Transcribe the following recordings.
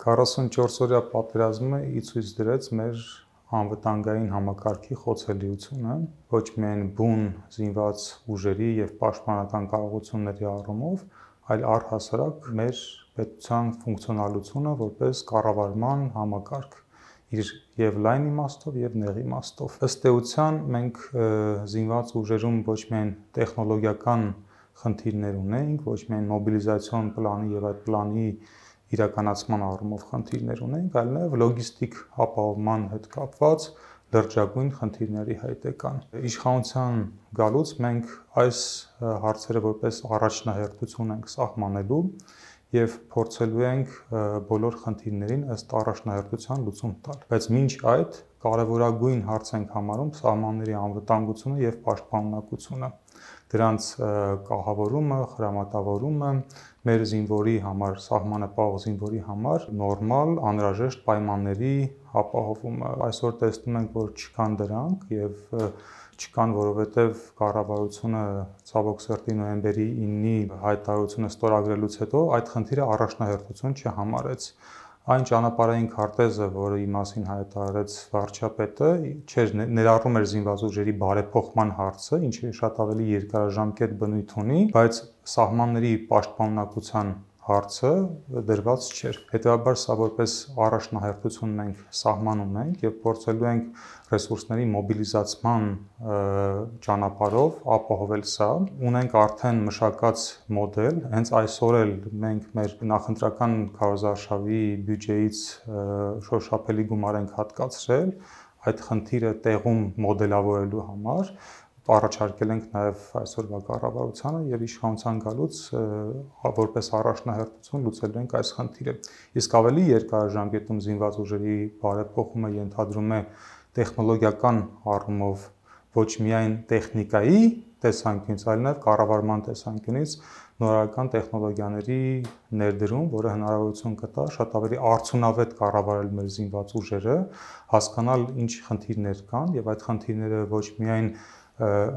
44 օրյա պատերազմը ի ցույց դրեց մեր անվտանգային համակարգի խոցելիությունը ոչ միայն բուն զինված ուժերի եւ պաշտպանական կարողությունների առումով, այլ առհասարակ մեր պետության ֆունկցիոնալությունը որպես կառավարման համակարգ իր եւ լայն իմաստով եւ նեղի իմաստով։ Ըստ էության մենք զինված ուժերում ոչ միայն տեխնոլոգիական խնդիրներ ունենք, ոչ միայն մոբիլիզացիոն պլանի եւ այդ պլանի իրականացման առումով խնդիրներ ունենք, այլ նաև լոգիստիկ ապահովման հետ կապված լրջագույն խնդիրների հայտ է կան։ Իշխանության գալուց մենք այս հարցերը որպես առաջնահերթություն ենք սահմանելու եւ փորձելու ենք բոլոր խնդիրներին ըստ առաջնահերթության լուծում տալ։ Բայց մինչ այդ կարևորագույն հարց ենք համարում սահմանների անվտանգությունը եւ պաշտպանունակությունը դրանց կահավորումը, հրամատավորումը մեր զինվորի համար, սահմանապահ զինվորի համար նորմալ անհրաժեշտ պայմանների ապահովումը։ Այսօր տեսնում ենք, որ չկան դրանք եւ չկան, որովհետեւ կառավարությունը ցավոք սերտի նոյեմբերի 9-ի հայտարարությունը ստորագրելուց հետո այդ խնդիրը առաջնահերթություն չհամարեց։ չհ այն ճանապարհային քարտեզը, որի մասին հայտարարեց վարչապետը, չէր ներառում էր զինված ուժերի բարեփոխման հարցը, ինչը շատ ավելի երկարաժամկետ բնույթ ունի, բայց սահմանների պաշտպանունակության հարցը դրված չէր։ Հետևաբար սա որպես առաջնահերթություն մենք սահմանում ենք եւ փորձելու ենք ռեսուրսների մոբիլիզացման ճանապարհով ապահովել սա։ Ունենք արդեն մշակած մոդել, հենց այսօր էլ մենք մեր նախընտրական քարոզարշավի բյուջեից շոշափելի գումար ենք հատկացրել այդ խնդիրը տեղում մոդելավորելու համար առաջարկել ենք նաև այսօրվա կառավարությանը եւ իշխանության գալուց որպես առաջնահերթություն լուծել ենք այս խնդիրը։ Իսկ ավելի երկար ժամկետում զինված ուժերի բարեփոխումը ենթադրում է տեխնոլոգիական առումով ոչ միայն տեխնիկայի տեսանկյունից, այլ նաև կառավարման տեսանկյունից նորական տեխնոլոգիաների ներդրում, որը հնարավորություն կտա շատ ավելի արդյունավետ կառավարել մեր զինված ուժերը, հասկանալ ինչ խնդիրներ կան եւ այդ խնդիրները ոչ միայն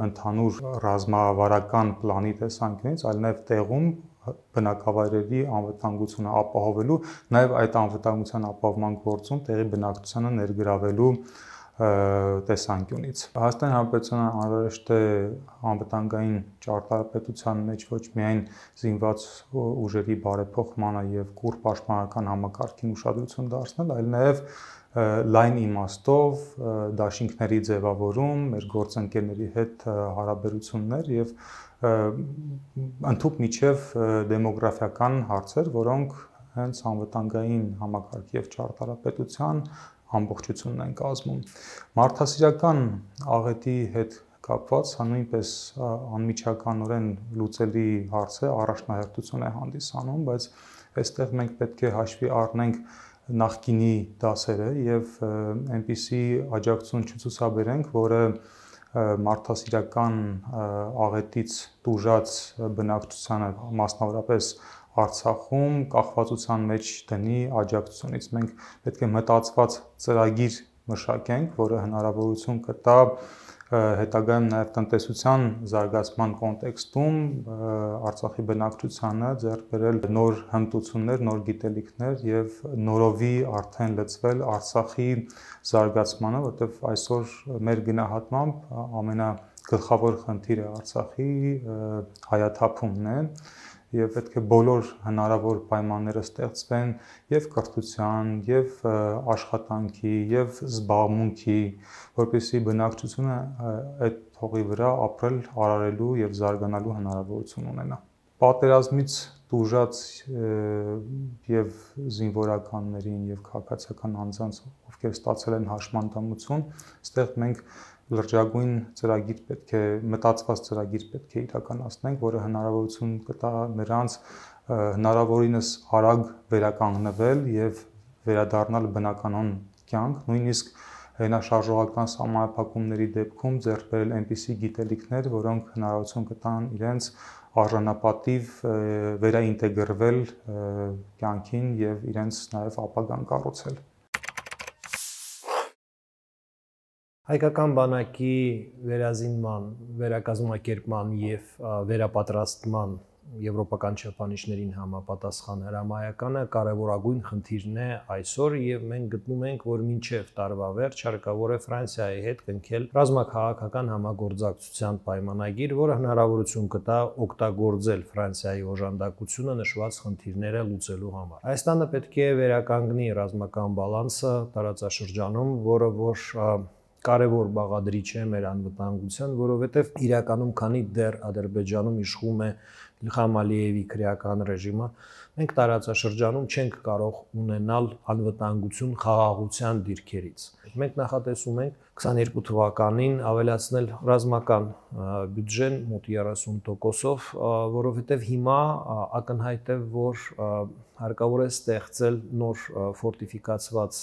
ընդհանուր ռազմավարական պլանի տեսանկյունից, այլ նաև տեղում բնակավայրերի անվտանգությունը ապահովելու, նաև այդ անվտանգության ապահովման գործում տեղի բնակչությանը ներգրավելու տեսանկյունից։ Հայաստան Հանրապետությունը անհրաժեշտ է անվտանգային ճարտարապետության մեջ ոչ միայն զինված ուժերի բարեփոխմանը եւ կուր պաշտպանական համակարգին ուշադրություն դարձնել, այլ նաեւ լայն իմաստով դաշինքների ձևավորում, մեր գործընկերների հետ հարաբերություններ եւ ընդհանուր միջև դեմոգրաֆիական հարցեր, որոնք հենց անվտանգային համակարգ եւ ճարտարապետության ամբողջությունն են կազմում։ Մարդասիրական աղետի հետ կապված հա նույնպես անմիջականորեն լուծելի հարց է, առաջնահերթություն է հանդիսանում, բայց այստեղ մենք պետք է հաշվի առնենք նախկինի դասերը եւ այնպիսի աջակցություն չցուցաբերենք, որը մարդասիրական աղետից դուժած բնակչությանը մասնավորապես Արցախում կախվածության մեջ դնի աջակցությունից։ Մենք պետք է մտածված ծրագիր մշակենք, որը հնարավորություն կտա հետագայում նաև տնտեսության զարգացման կոնտեքստում Արցախի բնակչությանը ձեռք բերել նոր հմտություններ, նոր գիտելիքներ եւ նորովի արդեն լծվել Արցախի զարգացմանը, որտեղ այսօր մեր գնահատմամբ ամենա գլխավոր խնդիրը Արցախի հայաթափումն է, հայաթապում է եւ պետք է բոլոր հնարավոր պայմանները ստեղծվեն եւ կրթության, եւ աշխատանքի, եւ զբաղմունքի, որպեսզի բնակչությունը այդ թողի վրա ապրել, արարելու եւ զարգանալու հնարավորություն ունենա։ Պատերազմից դուժած եւ զինվորականներին եւ քաղաքացիական անձանց, ովքեր ստացել են հաշմանդամություն, ստեղ մենք լրջագույն ծրագիր պետք է մտածված ծրագիր պետք է իրականացնենք, որը հնարավորություն կտա նրանց հնարավորինս արագ վերականգնվել եւ վերադառնալ բնականոն կյանք, նույնիսկ հենաշարժողական համապատակումների դեպքում ձեռք բերել այնպիսի գիտելիքներ, որոնք հնարավորություն կտան իրենց արժանապատիվ վերաինտեգրվել կյանքին եւ իրենց նաեւ ապագան կառուցել։ Հայկական բանակի վերազինման, վերակազմակերպման եւ վերապատրաստման եվրոպական չափանիշներին համապատասխան հրամայականը կարևորագույն խնդիրն է այսօր եւ մենք գտնում ենք, որ մինչեւ տարվա վերջ հարկավոր է Ֆրանսիայի հետ կնքել ռազմաքաղաքական համագործակցության պայմանագիր, որը հնարավորություն կտա օգտագործել Ֆրանսիայի օժանդակությունը նշված խնդիրները լուծելու համար։ Հայաստանը պետք է վերականգնի ռազմական բալանսը տարածաշրջանում, որը որ, որ կարևոր բաղադրիչ է մեր անվտանգության, որովհետև իրականում քանի դեռ Ադրբեջանում իշխում է Իլխամ Ալիևի քրեական ռեժիմը, մենք տարածաշրջանում չենք կարող ունենալ անվտանգություն խաղաղության դիրքերից։ Մենք նախատեսում ենք 22 թվականին ավելացնել ռազմական բյուջեն մոտ 30%-ով, որովհետև հիմա ակնհայտ է, որ հարկավոր է ստեղծել նոր ֆորտիֆիկացված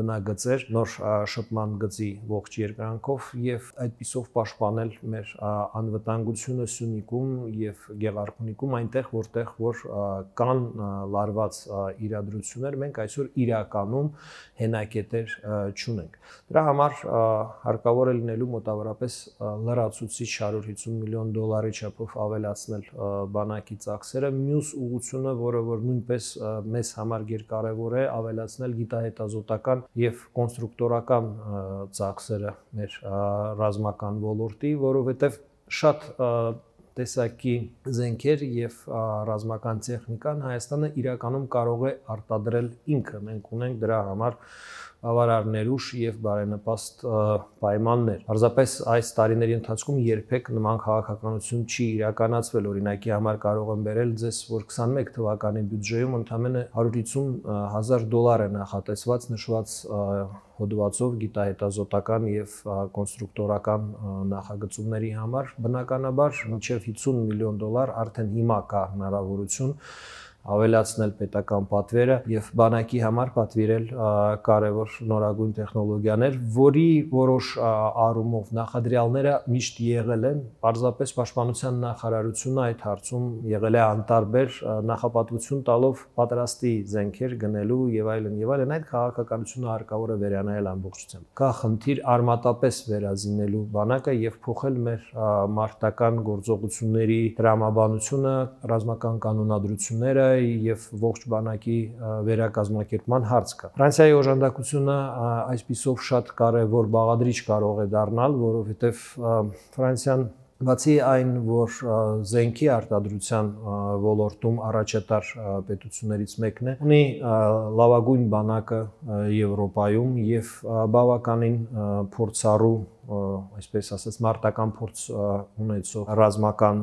բնագծեր, նոր շփման գծի ողջ երկրանքով եւ այդպիսով պաշտպանել մեր անվտանգությունը Սյունիքում եւ Գեղարքունիքում, այնտեղ որտեղ որ կան լարված իրադրություններ, մենք այսօր իրականում հենակետեր չունենք։ Դրա համար հարկավոր է լինելու մոտավորապես լրացուցիչ 150 միլիոն դոլարի չափով ավելացնել բանակի ծախսերը։ Մյուս ուղությունը, որը որ նույնպես մեզ համար գերկարևոր է, ավելացնել գիտահետազոտական եւ կոնստրուկտորական ծախսերը մեր ռազմական ոլորտի, որովհետեւ շատ տեսակի զենքեր եւ ռազմական տեխնիկան Հայաստանը իրականում կարող է արտադրել ինքը։ Մենք ունենք դրա համար ավարար ներուշ եւ բարենպաստ պայմաններ։ Պարզապես այս տարիների ընթացքում երբեք նման քաղաքականություն չի իրականացվել, օրինակի համար կարող եմ ելել ձեզ, որ 21 թվականի բյուջեում ընդամենը 150000 դոլար է նախատեսված նշված հոդվածով գիտահետազոտական եւ կոնստրուկտորական նախագծումների համար բնականաբար մինչեւ 50 միլիոն դոլար արդեն հիմա կա հնարավորություն ավելացնել պետական պատվերը եւ բանակի համար պատվիրել կարևոր նորագույն տեխնոլոգիաներ, որի որոշ առումով նախադրյալները միշտ եղել են։ Պարզապես պաշտպանության նախարարությունը այդ հարցում եղել է անտարբեր նախապատվություն տալով պատրաստի զենքեր գնելու եւ այլն եւ այլն այդ քաղաքականությունը հարկավոր է վերանայել ամբողջությամբ։ Կա խնդիր արմատապես վերազինելու բանակը եւ փոխել մեր մարտական գործողությունների դրամաբանությունը, ռազմական կանոնադրությունները Ֆրանսիայի եւ ողջ բանակի վերակազմակերպման հարցը։ Ֆրանսիայի օժանդակությունը այսպիսով շատ կարևոր բաղադրիչ կարող է դառնալ, որովհետեւ Ֆրանսիան բացի այն, որ զենքի արտադրության ոլորտում առաջատար պետություններից մեկն է, ունի լավագույն բանակը Եվրոպայում եւ բավականին փորձառու այսպես ասած մարտական փորձ ունեցող ռազմական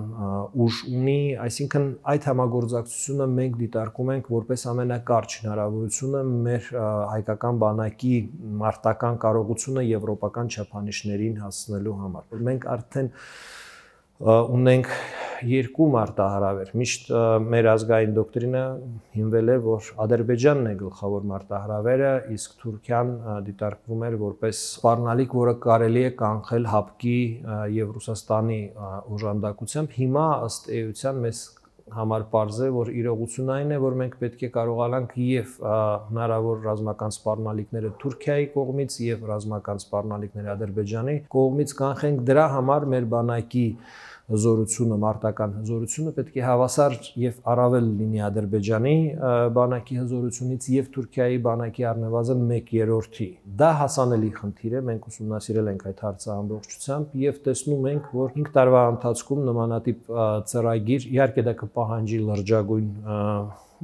ուժ ունի, այսինքն այդ համագործակցությունը մենք դիտարկում ենք որպես ամենակարճ հնարավորությունը մեր հայկական բանակի մարտական կարողությունը եվրոպական չափանիշներին հասնելու համար։ Մենք արդեն ունենք երկու մարտահրավեր։ Միշտ մեր ազգային դոկտրինը հիմնվել է, որ Ադրբեջանն է գլխավոր մարտահրավերը, իսկ Թուրքիան դիտարկվում էր որպես սпарնալիք, որը կարելի է կանխել հապկի եւ Ռուսաստանի օժանդակությամբ։ Հիմա ըստ էության մեզ համար parz է, որ իրողությունն այն է, որ մենք պետք է կարողանանք եւ հնարավոր ռազմական սպառնալիքները Թուրքիայի կողմից եւ ռազմական սպառնալիքները Ադրբեջանի կողմից կանխենք դրա համար մեր բանակի հզորությունը, մարտական հզորությունը պետք է հավասար եւ առավել լինի Ադրբեջանի բանակի հզորությունից եւ Թուրքիայի բանակի առնվազն 1/3-ի։ Դա հասանելի խնդիր է, մենք ուսումնասիրել ենք այդ հարցը ամբողջությամբ եւ տեսնում ենք, որ 5 տարվա ընթացքում նմանատիպ ծրագիր իհարկե դա կպահանջի լրջագույն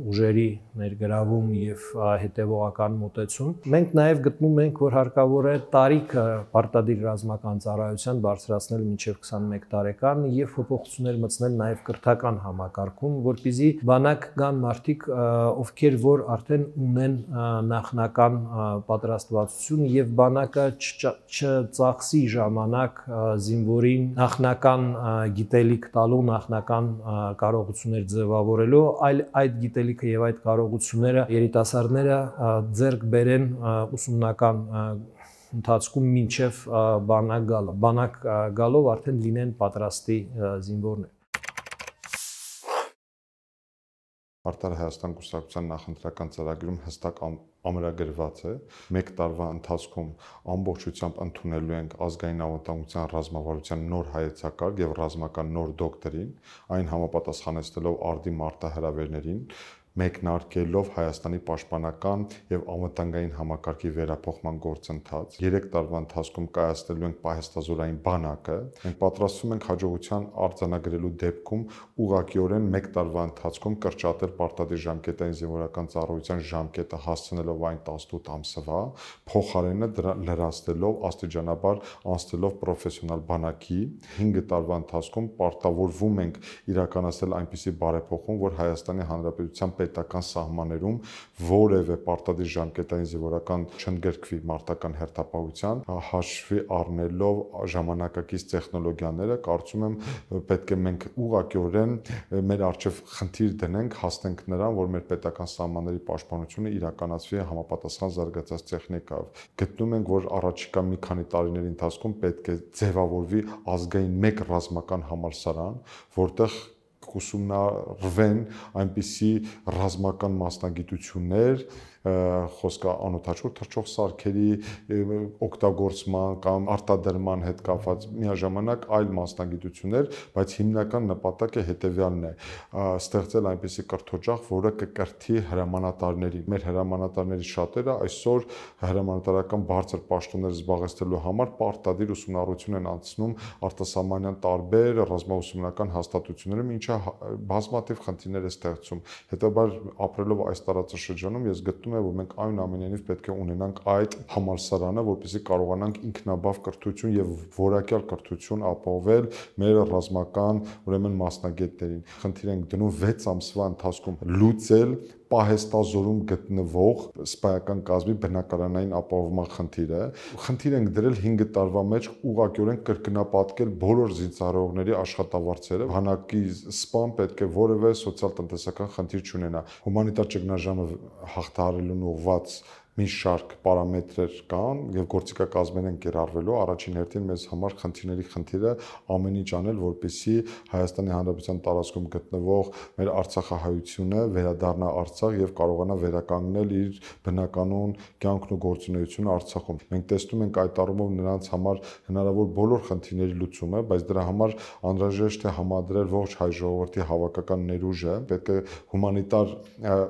ուժերի ներգրավում եւ հետեւողական մոտեցում։ Մենք նաեւ գտնում ենք, որ հարկավոր է տարիքը պարտադիր ռազմական ծառայության բարձրացնել մինչեւ 21 տարեկան եւ փոփոխություններ մտցնել նաեւ կրթական համակարգում, որբիզի բանակ կան մարդիկ, ովքեր որ արդեն ունեն նախնական պատրաստվածություն եւ բանակը չծախսի ժամանակ զինվորին նախնական գիտելիք տալու, նախնական կարողություններ ձևավորելու, այլ այդ գիտելիք գիտելիքը եւ այդ կարողությունները երիտասարդները ձեռք բերեն ուսումնական ընթացքում մինչև բանակ գալը։ Բանակ գալով արդեն լինեն պատրաստի զինվորներ։ Արդար Հայաստան կուսակցության նախընտրական ծրագրում հստակ ամրագրված է մեկ տարվա ընթացքում ամբողջությամբ ընդունելու ենք ազգային անվտանգության ռազմավարության նոր հայեցակարգ եւ ռազմական նոր դոկտրին, այն համապատասխանեցնելով արդի մարտահրավերներին, մեկնարկելով Հայաստանի պաշտպանական եւ անվտանգային համակարգի վերափոխման գործընթաց։ 3 տարվա ընթացքում կայացնելու ենք պահեստազորային բանակը։ Մենք պատրաստվում ենք հաջողության արձանագրելու դեպքում ուղղակիորեն 1 տարվա ընթացքում կրճատել պարտադիր ժամկետային զինվորական ծառայության ժամկետը հասցնելով այն 18 ամսվա, փոխարենը լրացնելով աստիճանաբար անցնելով պրոֆեսիոնալ բանակի 5 տարվա ընթացքում պարտավորվում ենք իրականացնել այնպիսի բարեփոխում, որ Հայաստանի Հանրապետության պետական սահմաններում որևէ պարտադիր ժամկետային զինվորական չընդգրկվի մարտական հերթապահության, հաշվի առնելով ժամանակակից տեխնոլոգիաները, կարծում եմ պետք է մենք ուղղակիորեն մեր արժեվ խնդիր դնենք, հասնենք նրան, որ մեր պետական սահմանների պաշտպանությունը իրականացվի համապատասխան զարգացած տեխնիկայով։ Գտնում ենք, որ առաջիկա մի քանի տարիների ընթացքում պետք է ձևավորվի ազգային մեկ ռազմական համալսարան, որտեղ ուսումնարվեն այնպիսի ռազմական մասնագիտություններ, խոսքը անօթաչուր թռչող սարքերի օգտագործման կամ արտադրման հետ կապված միաժամանակ այլ մասնագիտություններ, բայց հիմնական նպատակը հետևյալն է՝ ստեղծել այնպիսի կրթօջախ, որը կկրթի հրամանատարների։ Մեր հրամանատարների շատերը այսօր հրամանատարական բարձր պաշտոններ զբաղեցնելու համար պարտադիր ուսումնառություն են անցնում արտասահմանյան տարբեր ռազմաուսումնական հաստատություններում, ինչը բազմաթիվ խնդիրներ է ստեղծում։ Հետաբար ապրելով այս տարածաշրջանում ես գտնում է, որ մենք այն ամենից պետք է ունենանք այդ համալսարանը, որպեսզի կարողանանք ինքնաբավ կրթություն եւ որակյալ կրթություն ապահովել մեր ռազմական, ուրեմն մասնագետներին։ Խնդիր ենք դնում 6 ամսվա ընթացքում լուծել պահեստազորում գտնվող սպայական կազմի բնակարանային ապահովման խնդիրը։ Խնդիր ենք դրել 5 տարվա մեջ ուղղակիորեն կրկնապատկել բոլոր զինծառայողների աշխատավարձերը։ Հանակի սպան պետք է որևէ սոցիալ-տնտեսական խնդիր չունենա։ Հումանիտար ճգնաժամը հաղթահարելուն ուղված մի շարք պարամետրեր կան եւ գործիքակազմեն են կերառվելու առաջին հերթին մեզ համար խնդիրների խնդիրը ամեն ինչ անել որպեսզի Հայաստանի Հանրապետության տարածքում գտնվող մեր Արցախահայությունը վերադառնա Արցախ եւ կարողանա վերականգնել իր բնականոն կյանքն ու գործունեությունը Արցախում։ Մենք տեսնում ենք այդ առումով նրանց համար հնարավոր բոլոր խնդիրների լուծումը, բայց դրա համար անհրաժեշտ է համադրել ողջ հայ ժողովրդի հավաքական ներուժը, պետք է հումանիտար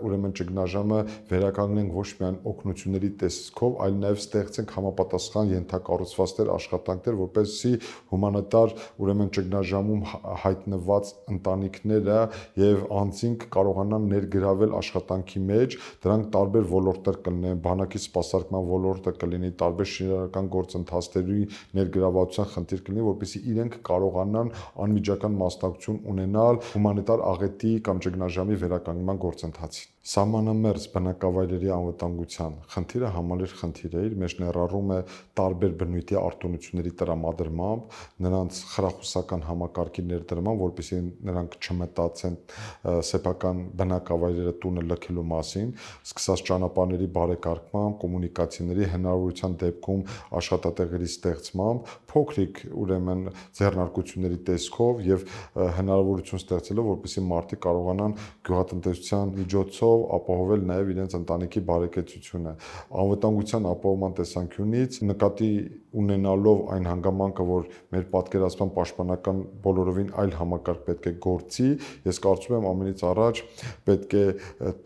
ուրեմն ճգնաժամը վերականգնենք ոչ միայն օգնության հնարավորությունների տեսքով, այլ նաև ստեղծենք համապատասխան ենթակառուցվածքներ, աշխատանքներ, որպեսզի հումանիտար ուրեմն ճգնաժամում հայտնված ընտանիքները եւ անձինք կարողանան ներգրավել աշխատանքի մեջ, դրանք տարբեր ոլորտներ կլինեն, բանակի սպասարկման ոլորտը կլինի, տարբեր շինարարական գործընթացների ներգրավվածության խնդիր կլինի, որպեսզի իրենք կարողանան անմիջական մասնակցություն ունենալ հումանիտար աղետի կամ ճգնաժամի վերականգնման գործընթացին Սամանամերձ բնակավայրերի անվտանգության խնդիրը համալիր խնդիր է, իր մեջ ներառում է տարբեր բնույթի արտոնությունների տրամադրմամբ, նրանց խրախուսական համակարգի ներդրման, որպեսզի նրանք չմտածեն սեփական բնակավայրերը տունը լքելու մասին, սկսած ճանապարհների բարեկարգմամբ, կոմունիկացիաների հնարավորության դեպքում աշխատատեղերի ստեղծմամբ, փոքրիկ ուրեմն ձեռնարկությունների տեսքով եւ հնարավորություն ստեղծելով որպեսզի մարդիկ կարողանան գյուղատնտեսության միջոցով ապահովել նաեւ իրենց ընտանիքի բարեկեցությունը անվտանգության ապահովման տեսանկյունից նկատի ունենալով այն հանգամանքը որ մեր պատկերացման պաշտպանական բոլորովին այլ համակարգ պետք է գործի ես կարծում եմ ամենից առաջ պետք է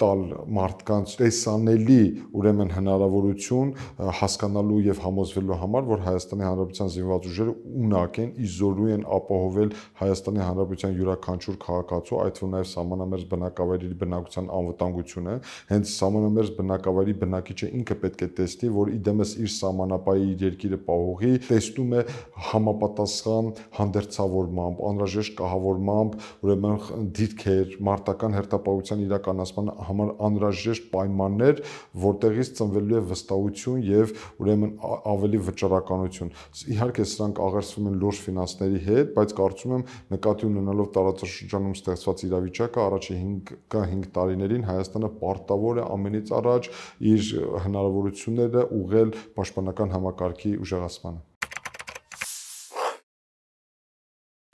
տալ մարդկանց տեսանելի ուրեմն հնարավորություն հասկանալու եւ համոզվելու համար որ Հայաստանի Հանրապետության զինվոր գործողվածուժերը ունակ են, իզոլու են ապահովել Հայաստանի Հանրապետության յուրաքանչյուր քաղաքացու, այդ թվում նաև համանամերձ բնակավայրերի բնակության անվտանգությունը, հենց համանամերձ բնակավայրի բնակիչը ինքը պետք է տեսնի, որ իդեմս իր համանապայի երկիրը պահողի, տեսնում է համապատասխան հանդերձավորմամբ, անհրաժեշտ կահավորմամբ, ուրեմն դիրքեր, մարտական հերթապահության իրականացման համար անհրաժեշտ պայմաններ, որտեղից ծնվելու է վստահություն եւ ուրեմն ավելի վճռականություն։ Իհարկե ինչպես սրանք աղերսվում են լուրջ ֆինանսների հետ, բայց կարծում եմ նկատի ունենալով տարածաշրջանում ստեղծված իրավիճակը առաջի 5 կա 5 տարիներին Հայաստանը պարտավոր է ամենից առաջ իր հնարավորությունները ուղղել պաշտպանական համակարգի ուժեղացմանը։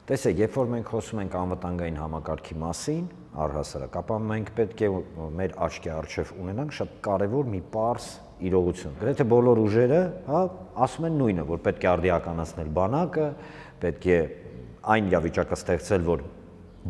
Տեսեք, երբ որ մենք խոսում ենք անվտանգային համակարգի մասին, առհասարակ, ապա մենք պետք է մեր աչքի առջև ունենանք շատ կարևոր մի པարս իրողություն։ Գրեթե բոլոր ուժերը, հա, ասում են նույնը, որ պետք է արդիականացնել բանակը, պետք է այն իրավիճակը ստեղծել, որ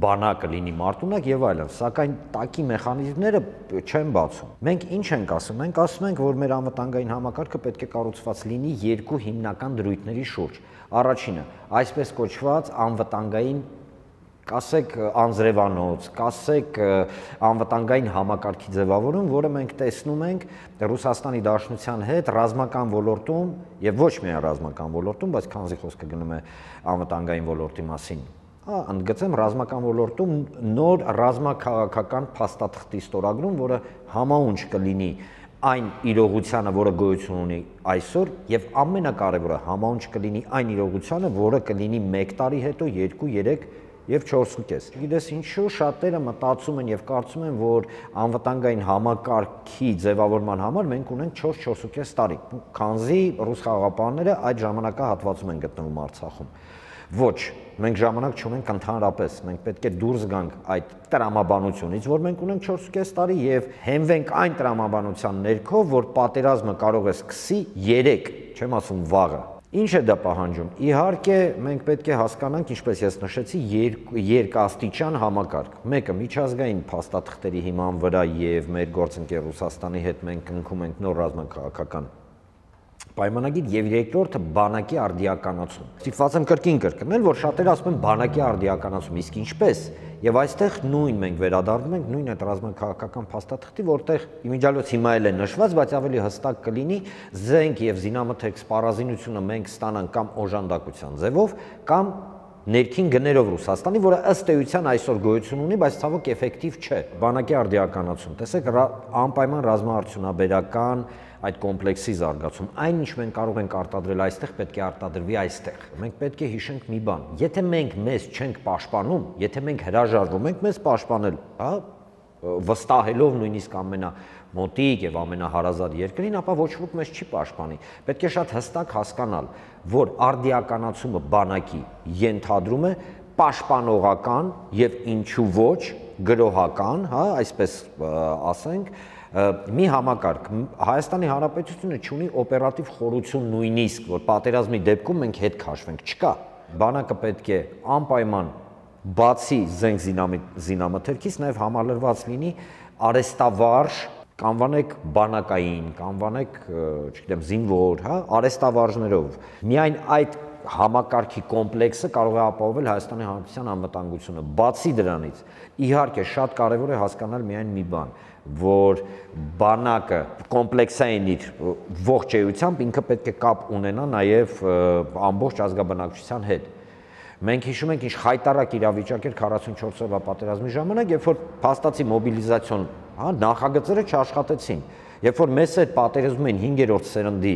բանակը լինի մարտունակ եւ այլն, սակայն տակի մեխանիզմները չեն բացում։ Մենք ինչ ենք ասում։ Մենք ասում ենք, որ մեր անվտանգային համակարգը պետք է կառուցված լինի երկու հիմնական դրույթների շուրջ։ Առաջինը՝ այսպես կոչված անվտանգային կասեք անձրևանոց, կասեք անվտանգային համակարգի ձևավորում, որը մենք տեսնում ենք Ռուսաստանի Դաշնության հետ ռազմական ոլորտում եւ ոչ միայն ռազմական ոլորտում, բայց քանզի խոսքը գնում է անվտանգային ոլորտի մասին։ Հա, ընդգծեմ ռազմական ոլորտում նոր ռազմաքաղաքական փաստաթղթի ստորագրում, որը համաունչ կլինի այն իրողությանը, որը գոյություն ունի այսօր եւ ամենակարևորը համաունչ կլինի այն իրողությանը, որը կլինի 1 տարի հետո 2, 3 եւ 4.5։ Գիտես ինչու շատերը մտածում են եւ կարծում են, որ անվտանգային համակարգի ձևավորման համար մենք ունենք 4-4.5 տարի։ Քանզի ռուս խաղապանները այդ ժամանակահատվածում են գտնվում Արցախում։ Ոչ, մենք ժամանակ չունենք ընդհանրապես, մենք պետք է դուրս գանք այդ տրամաբանությունից, որ մենք ունենք 4.5 տարի եւ հենվենք այն տրամաբանության ներքո, որ պատերազմը կարող է սկսի 3, չեմ ասում վաղը, Ինչ է դա պահանջում։ Իհարկե, մենք պետք է հասկանանք, ինչպես ես նշեցի, երկաստիճան երկ համակարգ։ Մեկը միջազգային փաստաթղթերի հիման վրա եւ մեր գործընկեր Ռուսաստանի հետ մենք ընկնում ենք նոր ռազմաքաղաքական պայմանագիր եւ երկրորդը բանակի արդիականացում։ Ստիփված եմ կրկին կրկնել, որ շատերը ասում են բանակի արդիականացում, իսկ ինչպես։ Եվ այստեղ նույն մենք վերադառնում ենք նույն այդ ռազմաքաղաքական փաստաթղթի, որտեղ իմիջալոց հիմա էլ է նշված, բայց ավելի հստակ կլինի զենք եւ զինամթերք սպառազինությունը մենք ստանան կամ օժանդակության ձևով, կամ ներքին գներով Ռուսաստանի, որը ըստ էության այսօր գոյություն ունի, բայց ցավոք էֆեկտիվ չէ։ Բանակի արդիականացում, տեսեք, անպայման ռազմաարդյունաբերական, այդ կոմպլեքսի զարգացում, այն ինչ մենք կարող ենք արտադրել այստեղ, պետք է արտադրվի այստեղ։ Մենք պետք է հիշենք մի բան, եթե մենք մեզ չենք պաշտպանում, եթե մենք հրաժարվում ենք մեզ պաշտպանել, հա, վստահելով նույնիսկ ամենա մոտիկ եւ ամենահարազատ երկրին, ապա ոչ ոք մեզ չի պաշտպանի։ Պետք է շատ հստակ հասկանալ, որ արդիականացումը բանակի ենթադրում է պաշտպանողական եւ ինչու ոչ գրոհական, հա, այսպես ասենք, մի համակարգ Հայաստանի Հանրապետությունը ունի օպերատիվ խորություն նույնիսկ, որ պատերազմի դեպքում մենք հետ քաշվենք, չկա։ Բանակը պետք է անպայման բացի զենք զինամթերքից նաև համալրված լինի արեստավարժ կանվանեք բանակային, կանվանեք, չգիտեմ, զինվոր, հա, արեստավարժներով։ Միայն այդ համակարգի կոմպլեքսը կարող է ապահովել Հայաստանի Հանրապետության անվտանգությունը։ Բացի դրանից, իհարկե շատ կարևոր է հասկանալ միայն մի բան, որ բանակը կոմպլեքսային իր ողջ էությամբ ինքը պետք է կապ ունենա նաև ամբողջ ազգաբնակչության հետ։ Մենք հիշում ենք ինչ խայտարակ իրավիճակ էր 44-րդ պատերազմի ժամանակ, երբ որ փաստացի մոբիլիզացիոն, հա, նախագծերը չաշխատեցին։ Երբ որ մեզ այդ պատերազմում են 5-րդ սերնդի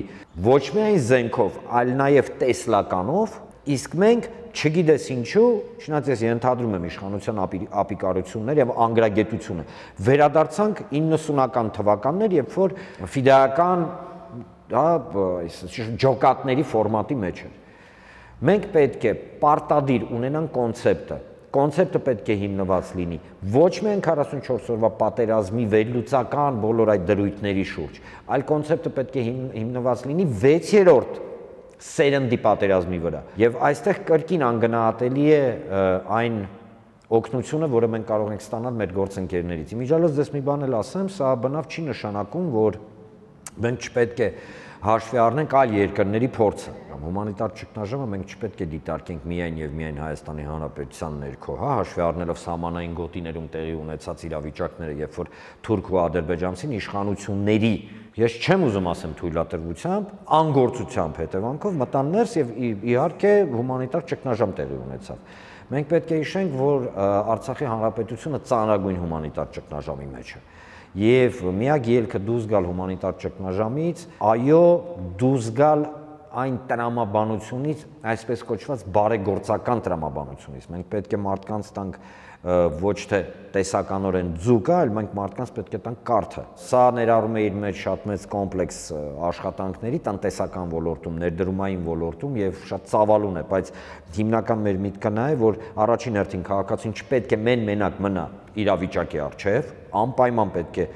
ոչ միայն զենքով, այլ նաև տեսլականով, իսկ մենք չգիտես ինչու, չնայած ես ենթադրում եմ իշխանության ապիկարություններ եւ անգրագետությունը։ Վերադարձանք 90-ական թվականներ, երբ որ ֆիդեական հա ջոկատների ֆորմատի մեջ էր։ Մենք պետք է պարտադիր ունենանք կոնցեպտը, կոնցեպտը պետք է հիմնված լինի ոչ միայն 44 օրվա պատերազմի վերլուծական բոլոր այդ դրույթների շուրջ, այլ կոնցեպտը պետք է հիմնված լինի 6-րդ սերնդի պատերազմի վրա։ Եվ այստեղ կրկին անգնահատելի է այն օգնությունը, որը մենք կարող ենք ստանալ մեր գործընկերներից։ Իմիջալով ձեզ մի բան էլ ասեմ, սա բնավ չի նշանակում, որ մենք չպետք է հաշվի առնենք այլ երկրների փորձը։ Հումանիտար ճգնաժամը մենք չպետք է դիտարկենք միայն եւ միայն Հայաստանի Հանրապետության ներքո, հա, հաշվի առնելով սահմանային գոտիներում տեղի ունեցած իրավիճակները, երբ որ Թուրք ու Ադրբեջանցին իշխանությունների ես չեմ ուզում ասեմ թույլատրվությամբ, անգործությամբ հետևանքով մտան ներս եւ իհարկե հումանիտար ճգնաժամ տեղի ունեցավ։ Մենք պետք է հիշենք, որ Արցախի հանրապետությունը ծանրագույն հումանիտար ճգնաժամի մեջ է։ Եվ միակ ելքը դուրս գալ հումանիտար ճգնաժամից, այո, դուրս գալ այն տրամաբանությունից, այսպես կոչված բարեգործական տրամաբանությունից։ Մենք պետք է մարդկանց տանք ոչ թե տեսականորեն ձուկը, այլ մենք մարդկանց պետք է տանք կարթը։ Սա ներառում է իր մեջ շատ մեծ կոմպլեքս աշխատանքների տնտեսական ոլորտում, ներդրումային ոլորտում եւ շատ ծավալուն է, բայց հիմնական մեր միտքը նա է, որ առաջին հերթին քաղաքացին չպետք է մեն մենակ մնա իրավիճակի արչեւ, անպայման պետք է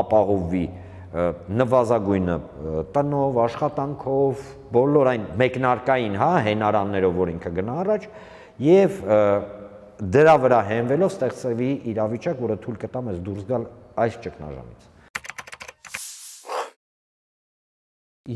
ապահովվի նվազագույնը տնով, աշխատանքով, բոլոր այն մեկնարկային, հա, հենարաններով, որ ինքը գնա առաջ եւ և, և դրա վրա հենվելով ստեղծվի իրավիճակ, որը թույլ կտա մեզ դուրս գալ այս ճգնաժամից։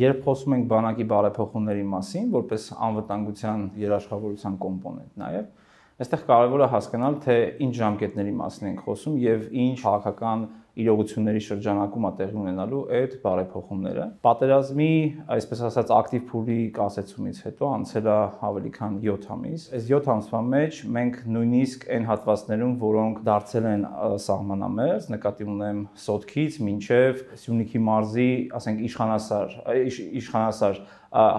Երբ խոսում ենք բանակի բարեփոխումների մասին, որպես անվտանգության երաշխավորության կոմպոնենտ, նաև այստեղ կարևոր է հասկանալ, թե ինչ ժամկետների մասին ենք խոսում եւ ինչ քաղաքական իրողությունների շրջանակում է տեղի ունենալու այդ բարեփոխումները։ Պատերազմի, այսպես ասած, ակտիվ փուլի կասեցումից հետո անցել է ավելի քան 7 ամիս։ Այս 7 ամսվա մեջ մենք նույնիսկ այն հատվածներում, որոնք դարձել են սահմանամերձ, նկատի ունեմ Սոդքից մինչև Սյունիքի մարզի, ասենք, իշխանասար, իշխանասար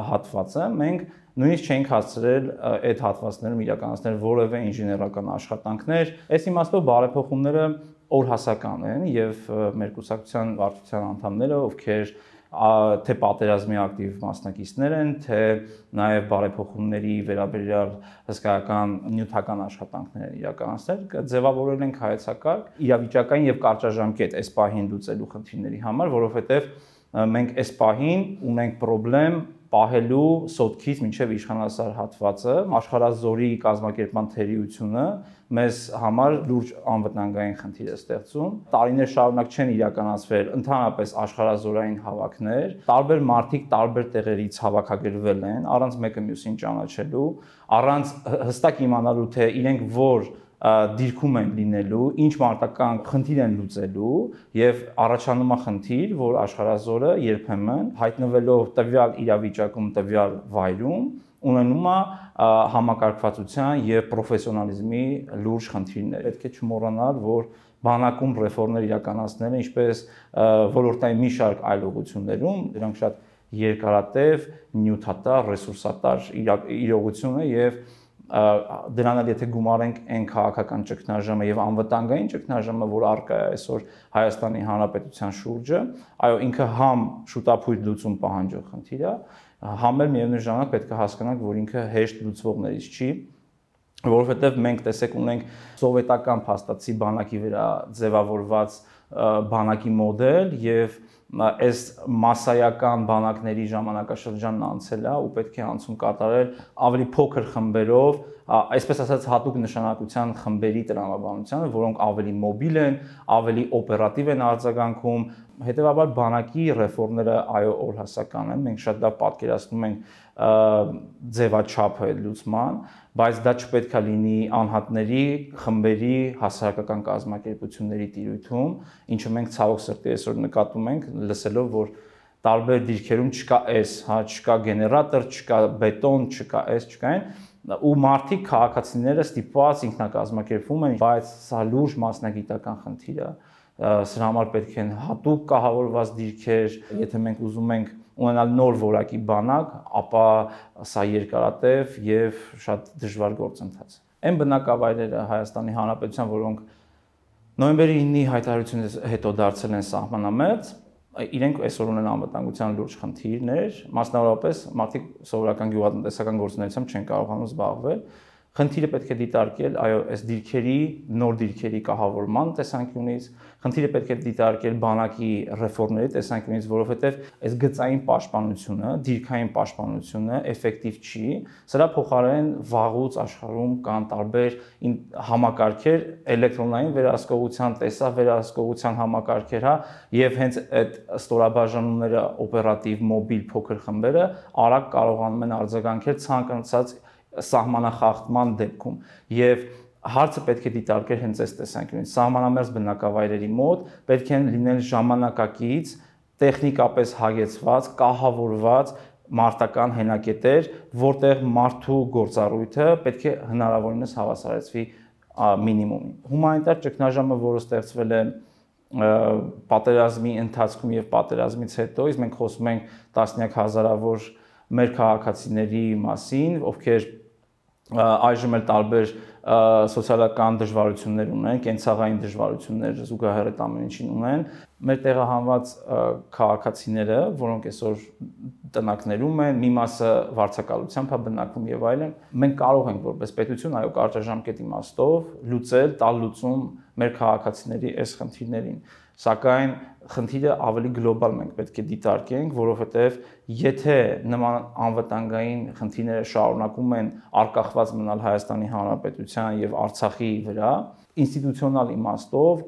հատվածը, մենք նույնիսկ չենք հասցրել այդ հատվածներում իրականացնել որևէ ինժեներական աշխատանքներ։ Այս իմաստով բարեփոխումները օրհասական են եւ մեր կուսակցության վարչության անդամները, ովքեր թե պատերազմի ակտիվ մասնակիցներ են, թե նաև բարեփոխումների վերաբերյալ հսկայական նյութական աշխատանքներ են իրականացնել, ձևավորել են հայեցակարգ իրավիճակային եւ կարճաժամկետ այս պահին լուծելու խնդիրների համար, որովհետեւ մենք այս պահին ունենք խնդրեմ պահելու սոտքից մինչև իշխանասար հատվածը, աշխարազորի կազմակերպման թերիությունը մեզ համար լուրջ անվտանգային խնդիր է ստեղծում։ Տարիներ շարունակ չեն իրականացվել ընդհանրապես աշխարազորային հավաքներ, տարբեր մարտիկ տարբեր տեղերից հավաքագրվել են, առանց մեկը մյուսին ճանաչելու, առանց հստակ իմանալու թե իրենք որ դիրքում են լինելու, ինչ մարտական խնդիր են լուծելու եւ առաջանում է խնդիր, որ աշխարհազորը երբեմն հայտնվելով տվյալ իրավիճակում, տվյալ վայրում ունենում է համակարգվածության եւ պրոֆեսիոնալիզմի լուրջ խնդիրներ։ Պետք է չմոռանալ, որ բանակում ռեֆորմներ իրականացնելը, ինչպես ոլորտային մի շարք այլ ուղություններում, դրանք շատ երկարատև, նյութատար, ռեսուրսատար իրողություն է եւ իր, իր, իր, իր, իր, իր, իր, իր, իր, դրանալ եթե գումարենք այն քաղաքական ճգնաժամը եւ անվտանգային ճգնաժամը, որ արկա է այսօր Հայաստանի Հանրապետության շուրջը, այո, ինքը համ շուտափույթ լուծում պահանջող խնդիր է, համ էլ միևնույն ժամանակ պետք է հասկանանք, որ ինքը հեշտ լուծվողներից չի, որովհետեւ մենք տեսեք ունենք սովետական փաստացի բանակի վրա ձևավորված բանակի մոդել եւ և այս massայական բանակների ժամանակաշրջանն անցել է ու պետք է անցում կատարել ավելի փոքր խմբերով այսպես ասած հատուկ նշանակության խմբերի տրամաբանությանը, որոնք ավելի մոբիլ են, ավելի օպերատիվ են արձագանքում, հետեւաբար բանակի ռեֆորմները այո օրհասական են, մենք շատ դա պատկերացնում ենք ձևաչափը լուսման, բայց դա չպետք է լինի անհատների, խմբերի, հասարակական կազմակերպությունների տիրույթում, ինչը մենք ցավոք սրտի այսօր նկատում ենք, լսելով որ տարբեր դիրքերում չկա էս, հա, չկա գեներատոր, չկա բետոն, չկա էս, չկա այն, ու մարդիկ քաղաքացիները ստիպված ինքնակազմակերպվում են, բայց սա լուրջ մասնագիտական խնդիր է։ Սրա համար պետք են հատուկ կահավորված դիրքեր, եթե մենք ուզում ենք ունենալ նոր որակի բանակ, ապա սա երկարատև եւ շատ դժվար գործընթաց։ Այն բնակավայրերը Հայաստանի Հանրապետության, որոնք նոյեմբերի 9-ի հայտարարությունից հետո դարձել են սահմանամերձ, իրենք այսօր ունեն անվտանգության լուրջ խնդիրներ, մասնավորապես մարդիկ սովորական գյուղատնտեսական գործունեությամբ չեն կարողանում զբաղվել, Խնդիրը պետք է դիտարկել, այո, այս դիրքերի, նոր դիրքերի կահավորման տեսանկյունից, խնդիրը պետք է դիտարկել բանակի ռեֆորմների տեսանկյունից, որովհետև այս գծային պաշտպանությունը, դիրքային պաշտպանությունը էֆեկտիվ չի։ Սրա փոխարեն վաղուց աշխարհում կան տարբեր համակարգեր, էլեկտրոնային վերահսկողության, տեսա վերահսկողության համակարգեր, հա, եւ հենց այդ ստորաբաժանումները օպերատիվ մոբիլ փոքր խմբերը արագ կարողանում են արձագանքել ցանկացած սահմանախախտման դեպքում եւ հարցը պետք է դիտարկել հենց այս տեսանկյունից։ Սահմանամերձ բնակավայրերի մոտ պետք են լինել ժամանակակից, տեխնիկապես հագեցված, կահավորված մարտական հենակետեր, որտեղ մարդու գործառույթը պետք է հնարավորինս հավասարեցվի մինիմումին։ Հումանիտար ճգնաժամը, որը ստեղծվել է պատերազմի ընթացքում եւ պատերազմից հետո, իսկ մենք խոսում ենք տասնյակ հազարավոր մեր քաղաքացիների մասին, ովքեր այժմ էլ տարբեր սոցիալական դժվարություններ ունեն, կենցաղային դժվարություններ զուգահեռ այդ ամեն ինչին ունեն։ Մեր տեղահանված քաղաքացիները, որոնք այսօր տնակներում են, մի մասը վարձակալությամբ է բնակվում եւ այլն, մենք կարող ենք որպես պետություն այո կարճաժամկետ իմաստով լուծել, տալ լուծում մեր քաղաքացիների այս խնդիրներին, սակայն խնդիրը ավելի գլոբալ մենք պետք է դիտարկենք, որովհետև եթե նման անվտանգային խնդիրները շարունակում են արկախված մնալ Հայաստանի Հանրապետության եւ Արցախի վրա, ինստիտուցիոնալ իմաստով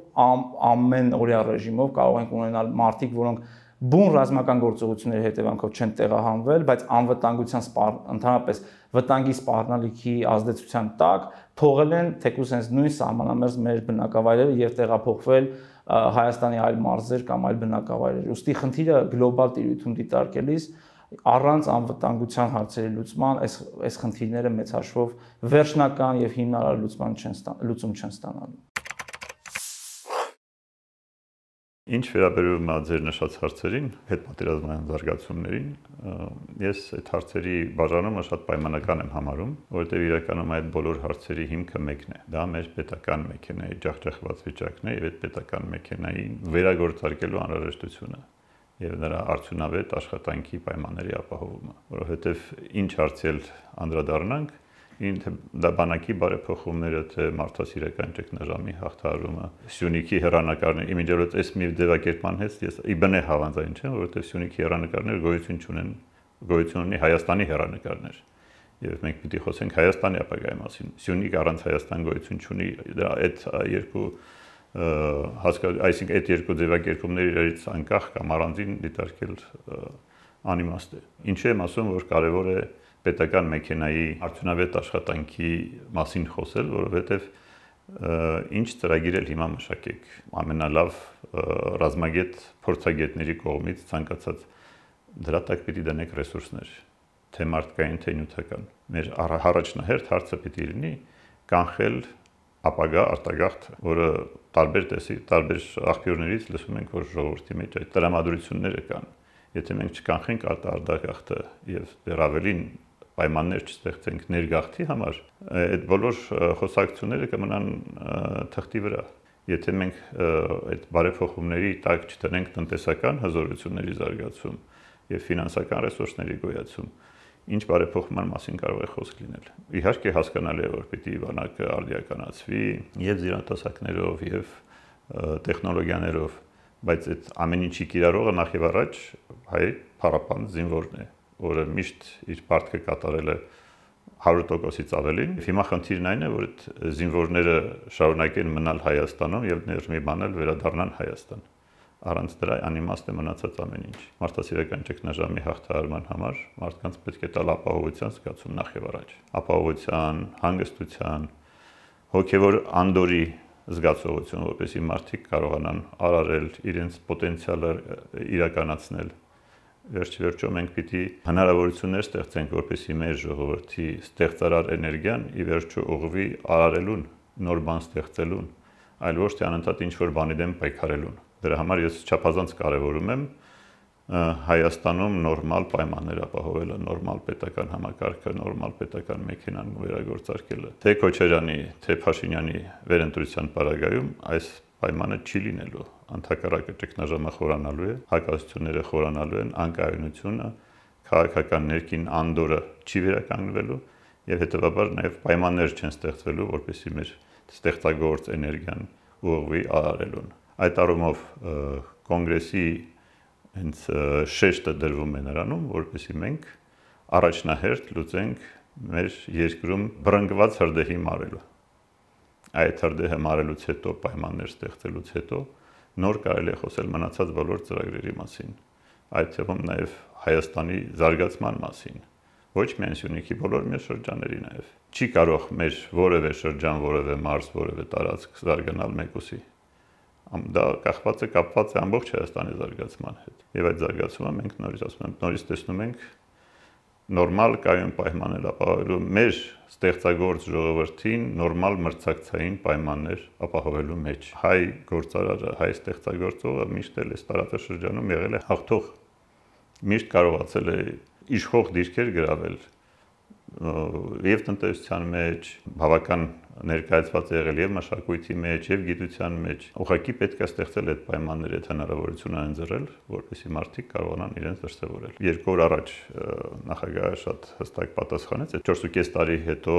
ամեն օրյա ռեժիմով կարող ենք ունենալ մարդիկ, որոնք բուն ռազմական գործողությունների հետևանքով չեն տեղահանվել, բայց անվտանգության սպառ ընդհանրապես վտանգի սպառնալիքի ազդեցության տակ թողել են թեկուզ հենց նույն սահմանամերձ մեր բնակավայրերը եւ տեղափոխվել Հայաստանի այլ մարզեր կամ այլ բնակավայրեր։ Ոստի խնդիրը գլոբալ տիրույթում դիտարկելիս առանց անվտանգության հարցերի լուծման այս այս խնդիրները մեծ հաշվով վերջնական եւ հիմնարար լուծման չեն լուծում չեն ստանալու։ Ինչ վերաբերում է ձեր նշած հարցերին, հետմատերազմային զարգացումներին, ես այդ հարցերի բաժանումը շատ պայմանական եմ համարում, որովհետև իրականում այդ բոլոր հարցերի հիմքը մեկն է։ Դա մեր պետական մեքենայի ջախջախված վիճակն է եւ այդ պետական մեքենայի վերագործարկելու անհրաժեշտությունը եւ նրա արդյունավետ աշխատանքի պայմանների ապահովումը, որովհետեւ ինչ հարցել անդրադառնանք, ին թե դա բանակի բարեփոխումները թե մարդասիրական տեխնոժամի հաղթարումը Սյունիքի հերանեկարներ իմիջերով էս մի դեպակերպման հետ ես իբնե հավանձայն չեմ որովհետև Սյունիքի հերանեկարները գոյություն չունեն գոյություն ունի Հայաստանի հերանեկարներ եւ մենք պիտի խոսենք Հայաստանի ապագայի մասին Սյունիք առանց Հայաստան գոյություն չունի դա այդ երկու հասկա այսինքն այդ երկու ձևակերպումների իրարից անկախ կամ առանձին դիտարկել անիմաստ է ինչի՞ եմ ասում որ կարևոր է պետական մեքենայի արդյունավետ աշխատանքի մասին խոսել, որովհետև ինչ ծրագիրել հիմա մշակեք ամենալավ ռազմագետ փորձագետների կողմից ցանկացած դրա տակ պիտի դնեք ռեսուրսներ թե մարդկային թե նյութական մեր առաջնահերթ հարցը պիտի լինի կանխել ապագա արտագաղթ, որը տարբեր տեսի տարբեր աղբյուրներից լսում ենք, որ ժողովրդի մեջ այդ տրամադրությունները կան։ Եթե մենք չկանխենք արտարգաղթը եւ դեռ ավելին պայմաններ չստեղծենք ներգաղթի համար, այդ բոլոր խոսակցությունները կմնան թղթի վրա։ Եթե մենք այդ բարեփոխումների տակ չտնենք տնտեսական հզորությունների զարգացում եւ ֆինանսական ռեսուրսների գոյացում, ինչ բարեփոխման մասին կարող է խոսք լինել։ Իհարկե հասկանալի է, որ պիտի վանակը արդիականացվի եւ զինատեսակներով եւ տեխնոլոգիաներով, բայց այդ ամեն ինչի կիրառողը նախ եւ առաջ հայ փառապան զինվորն է որը միշտ իր պարտքը կատարել է 100%-ից ավելին։ Հիմա խնդիրն այն է, որ այդ զինվորները շարունակեն մնալ Հայաստանում եւ ներմի բանել վերադառնան Հայաստան։ Առանց դրա անիմաստ է մնացած ամեն ինչ։ Մարդասիրական ճգնաժամի հաղթահարման համար մարդկանց պետք է տալ ապահովության զգացում նախ եւ առաջ։ Ապահովության, հանգստության, հոգեվոր անդորի զգացողություն, որպեսզի մարդիկ կարողանան արարել իրենց պոտենցիալը իրականացնել վերջի վերջո մենք պիտի հնարավորություններ ստեղծենք, որպեսզի մեր ժողովրդի ստեղծարար էներգիան ի վերջո ուղղվի արարելուն, նոր բան ստեղծելուն, այլ ոչ թե անընդհատ ինչ-որ բանի դեմ պայքարելուն։ Դրա համար ես չափազանց կարևորում եմ Հայաստանում նորմալ պայմաններ ապահովելը, նորմալ պետական համակարգը, նորմալ պետական մեխանիզմ վերագործարկելը։ Թե Քոչարյանի, թե Փաշինյանի վերընտրության պարագայում այս պայմանը չի լինելու ընդհակառակը ճգնաժամը խորանալու է, հակասությունները խորանալու են, անկայունությունը, քաղաքական ներքին անդորը չի վերականգնվելու եւ հետեւաբար նաեւ պայմաններ չեն ստեղծվելու, որպեսզի մեր ստեղծագործ էներգիան ուղղվի արարելուն։ Այդ առումով կոնգրեսի հենց շեշտը դրվում է նրանում, որպեսզի մենք առաջնահերթ լուծենք մեր երկրում բռնկված հրդեհի մարելը այդ հրդեհը մարելուց հետո պայմաններ ստեղծելուց հետո նոր կարելի է խոսել մնացած բոլոր ծրագրերի մասին, այդ թվում նաև Հայաստանի զարգացման մասին, ոչ միայն Սյունիքի բոլոր մեր շրջանների նաև։ Չի կարող մեր որևէ շրջան, որևէ մարզ, որևէ տարածք զարգանալ մեկուսի։ Դա կախված է կապված է ամբողջ Հայաստանի զարգացման հետ։ Եվ այդ զարգացումը մենք նորից ասում ենք, նորից տեսնում ենք նորմալ կայուն պայմաններ ապահովելու մեր ստեղծագործ ժողովրդին նորմալ մրցակցային պայմաններ ապահովելու մեջ։ Հայ գործարարը, հայ ստեղծագործողը միշտ էլ այս տարածաշրջանում եղել է հաղթող։ Միշտ կարողացել է իշխող դիրքեր գրավել եւ տնտեսության մեջ բավական ներկայացված եղել եւ մշակույթի մեջ եւ գիտության մեջ։ Ուղղակի պետք է ստեղծել այդ պայմանները, այդ հնարավորությունը ընձեռել, որպեսզի մարդիկ կարողանան իրենց դրսևորել։ Երկու օր առաջ նախագահը շատ հստակ պատասխանեց այդ 4.5 տարի հետո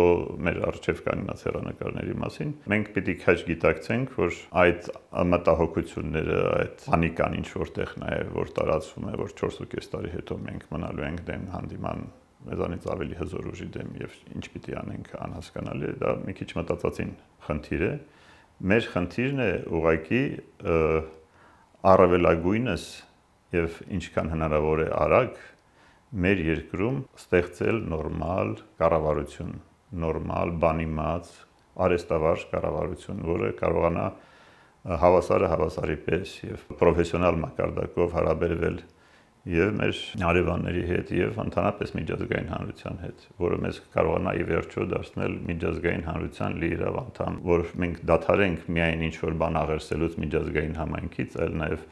մեր արժեվ կանգնած հերանեկարների մասին։ Մենք պիտի քաջ գիտակցենք, որ այդ մտահոգությունները, այդ անիկան ինչ որտեղ նաեւ որ տարածվում է, որ 4.5 տարի հետո մենք մնալու ենք դեմ հանդիման մեզանից ավելի հզոր ուժի դեմ եւ ինչ պիտի անենք անհասկանալի է, դա մի քիչ մտածածին խնդիր է։ Մեր խնդիրն է ուղղակի առավելագույնս եւ ինչքան հնարավոր է արագ մեր երկրում ստեղծել նորմալ կառավարություն, նորմալ բանիմաց, արեստավարժ կառավարություն, որը կարողանա հավասարը հավասարի պես եւ պրոֆեսիոնալ մակարդակով հարաբերվել եւ մեր հարևանների հետ եւ ընդհանրապես միջազգային հանրության հետ, որը մեզ կարողանա ի վերջո դարձնել միջազգային հանրության լիիրավ անդամ, որ մենք դադարենք միայն ինչ որ բան աղերսելուց միջազգային համայնքից, այլ նաեւ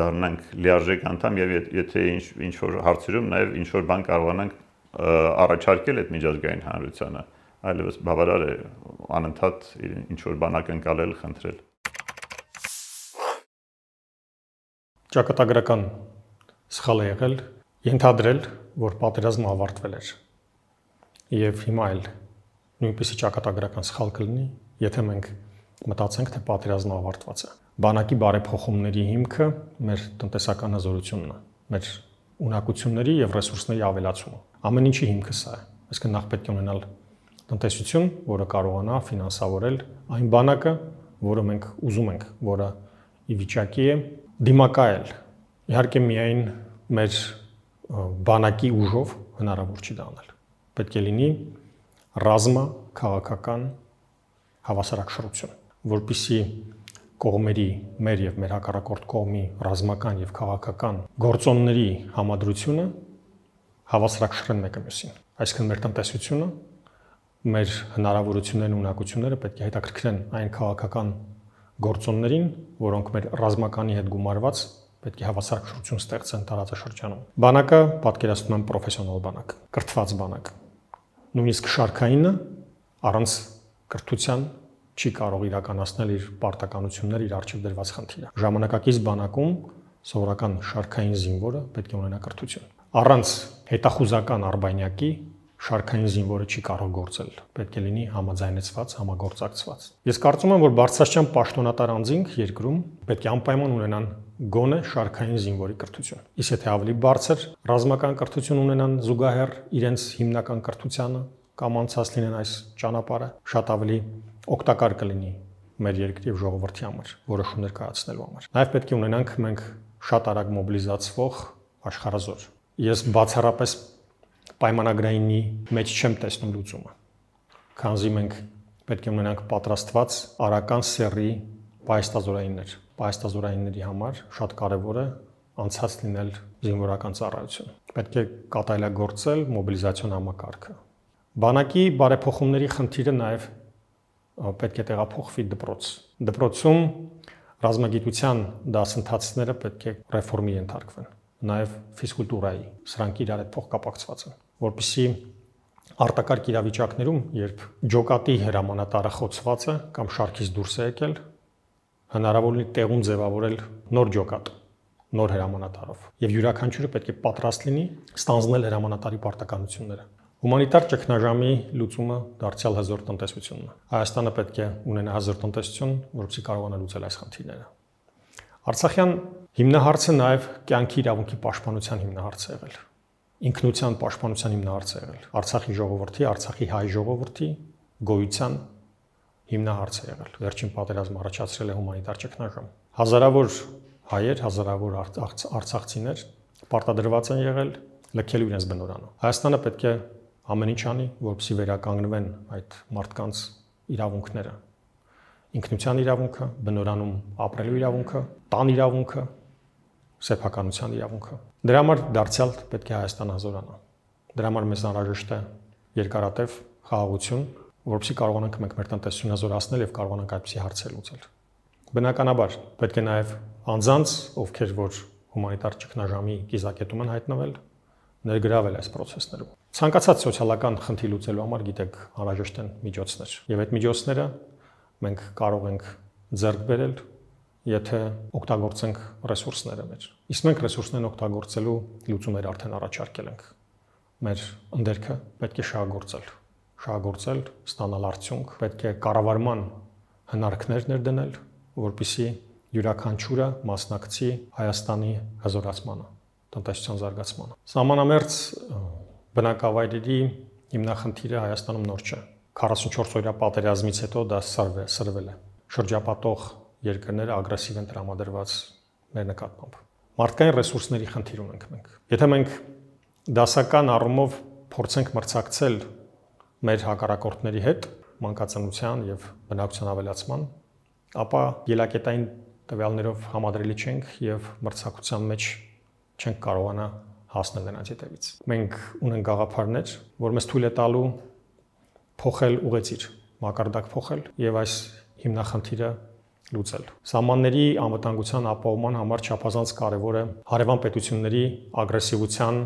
դառնանք լիարժեք անդամ եւ եթե ինչ ինչ որ հարցերում նաեւ ինչ որ բան կարողանանք առաջարկել այդ միջազգային հանրությանը այլևս բավարար է անընդհատ ինչ որ բան ակնկալել, խնդրել ճակատագրական սխալ է եղել ենթադրել, որ պատերազմը ավարտվել էր։ Եվ հիմա էլ նույնպեսի ճակատագրական սխալ կլինի, եթե մենք մտածենք, թե պատերազմը ավարտված է։ Բանակի բարեփոխումների հիմքը մեր տնտեսական հզորությունն է, մեր ունակությունների եւ ռեսուրսների ավելացումը։ Ամեն ինչի հիմքը սա է։ Այսինքն նախ պետք է ունենալ տնտեսություն, որը կարողանա ֆինանսավորել այն բանակը, որը մենք ուզում ենք, որը ի վիճակի է դիմակայել Իհարկե միայն մեր բանակի ուժով հնարավոր չի դանել։ Պետք է լինի ռազմա քաղաքական հավասարակշռություն, որբիսի կողմերի մեր եւ մեր հակառակորդ կողմի ռազմական եւ քաղաքական գործոնների համադրությունը հավասարակշռեն մեկը մյուսին։ Այսինքն մեր տնտեսությունը, մեր հնարավորություններն ու ունակությունները պետք է հետաքրքրեն այն քաղաքական գործոններին, որոնք մեր ռազմականի հետ գումարված պետք է հավասարակշռություն ստեղծեն տարածաշրջանում։ Բանակը պատկերացնում եմ պրոֆեսիոնալ բանակ, կրթված բանակ։ Նույնիսկ շարքայինը առանց կրթության չի կարող իրականացնել իր պարտականությունները, իր արժիվ դրված խնդիրը։ Ժամանակակից բանակում սովորական շարքային զինվորը պետք է ունենա կրթություն։ Առանց հետախուզական արբանյակի շարքային զինվորը չի կարող գործել։ Պետք է լինի համաձայնեցված, համագործակցված։ Ես կարծում եմ, որ բարձրաստիճան պաշտոնատար անձինք երկրում պետք է անպայման ունենան գոնե շարքային զինվորի կրթություն։ Իսկ եթե ավելի բարձր ռազմական կրթություն ունենան զուգահեռ իրենց հիմնական կրթությանը կամ անցած լինեն այս ճանապարհը, շատ ավելի օգտակար կլինի մեր երկրի եւ ժողովրդի համար որոշումներ կայացնելու համար։ Նաեւ պետք է ունենանք մենք շատ արագ մոբիլիզացվող աշխարհազոր։ Ես բացառապես պայմանագրայինի մեջ չեմ տեսնում լուծումը։ Քանզի մենք պետք է ունենանք պատրաստված արական սերի պայստազորայիններ պայստազորայինների համար շատ կարևոր է անցած լինել զինվորական ծառայություն։ Պետք է կատարելագործել մոբիլիզացիոն համակարգը։ Բանակի բարեփոխումների խնդիրը նաև պետք է տեղափոխվի դպրոց։ Դպրոցում ռազմագիտության դասընթացները պետք է ռեֆորմի ենթարկվեն, նաև ֆիզկուլտուրայի։ Սրանք իրար հետ փոխկապակցված են, որբիսի արտակարգ իրավիճակներում, երբ ջոկատի հրամանատարը խոցված է կամ շարքից դուրս է եկել, հնարավոր լինի տեղում ձևավորել նոր ջոկատ նոր հրամանատարով եւ յուրաքանչյուրը պետք է պատրաստ լինի ստանձնել հրամանատարի պարտականությունները Հումանիտար ճգնաժամի լուծումը դարձյալ հզոր տնտեսությունն է։ Հայաստանը պետք է ունենա հզոր տնտեսություն, որովհետեւ կարողանա լուծել այս խնդիրները։ Արցախյան հիմնահարցը նաև կյանքի իրավունքի պաշտպանության հիմնահարց է եղել։ Ինքնության պաշտպանության հիմնահարց է եղել։ Արցախի ժողովրդի, Արցախի հայ ժողովրդի գոյության հիմնահարց է եղել։ Վերջին պատերազմը առաջացրել է հումանիտար ճգնաժամ։ Հազարավոր հայեր, հազարավոր արցախցիներ պարտադրված են եղել լքել իրենց բնորանը։ Հայաստանը պետք է ամեն ինչ անի, որպեսզի վերականգնվեն այդ մարդկանց իրավունքները։ Ինքնության իրավունքը, բնորանում ապրելու իրավունքը, տան իրավունքը, սեփականության իրավունքը։ Դրա համար դարձյալ պետք է Հայաստանը հզորանա։ Դրա համար մեզ անհրաժեշտ է երկարատև խաղաղություն, որովհետեւ կարողանանք մենք մեր տնտեսությունը զորացնել եւ կարողանանք այդպիսի հարցեր լուծել։ Բնականաբար պետք է նաեւ անձանց, ովքեր որ հումանիտար ճգնաժամի կիզակետում են հայտնվել, ներգրավել այս process-ներում։ Ցանկացած սոցիալական խնդիր լուծելու համար գիտեք անհրաժեշտ են միջոցներ։ Եվ այդ միջոցները մենք կարող ենք ձեռք բերել, եթե օգտագործենք ռեսուրսները մեր։ Իսկ մենք ռեսուրսներն օգտագործելու լուծումներ արդեն առաջարկել ենք։ Մեր ընդերքը պետք է շահագործել շահագործել, ստանալ արդյունք, պետք է կառավարման հնարքներ ներդնել, որբիսի յուրաքանչյուրը մասնակցի Հայաստանի հզորացմանը, տնտեսության զարգացմանը։ Սահմանամերձ բնակավայրերի հիմնախնդիրը Հայաստանում նոր չէ։ 44 օրյա պատերազմից հետո դա սրվել, սրվել է։ Շրջապատող երկրները ագրեսիվ են տրամադրված մեր նկատմամբ։ Մարդկային ռեսուրսների խնդիր ունենք մենք։ Եթե մենք դասական առումով փորձենք մրցակցել մեր հակառակորդների հետ մանկացանության եւ բնակության ավելացման, ապա ելակետային տվյալներով համադրելի չենք եւ մրցակցության մեջ չենք կարողանա հասնել նրանց հետևից։ Մենք ունենք գաղափարներ, որ մեզ թույլ է տալու փոխել ուղեցիր, մակարդակ փոխել եւ այս հիմնախնդիրը լուծել։ Սամանների անվտանգության ապահովման համար չափազանց կարևոր է հարևան պետությունների ագրեսիվության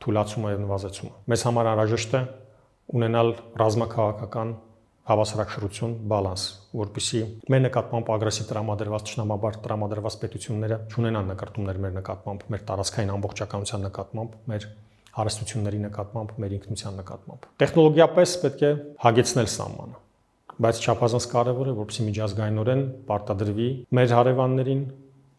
թույլատումը եւ նվազեցումը։ Մեզ համար անհրաժեշտ է ունենալ ռազմաքաղաքական հավասարակշռություն, բալանս, որբիսի մեր նկատմամբ ագրեսիվ տրամադրված ճշնամաբար տրամադրված պետությունները ճունենան նկարտումներ մեր նկատմամբ, մեր տարածքային ամբողջականության նկատմամբ, մեր հարստությունների նկատմամբ, մեր ինքնության նկատմամբ։ Տեխնոլոգիապես պետք է հագեցնել սահմանը, բայց չափազանց կարևոր է, որպեսզի միջազգայինորեն պարտադրվի մեր հարևաններին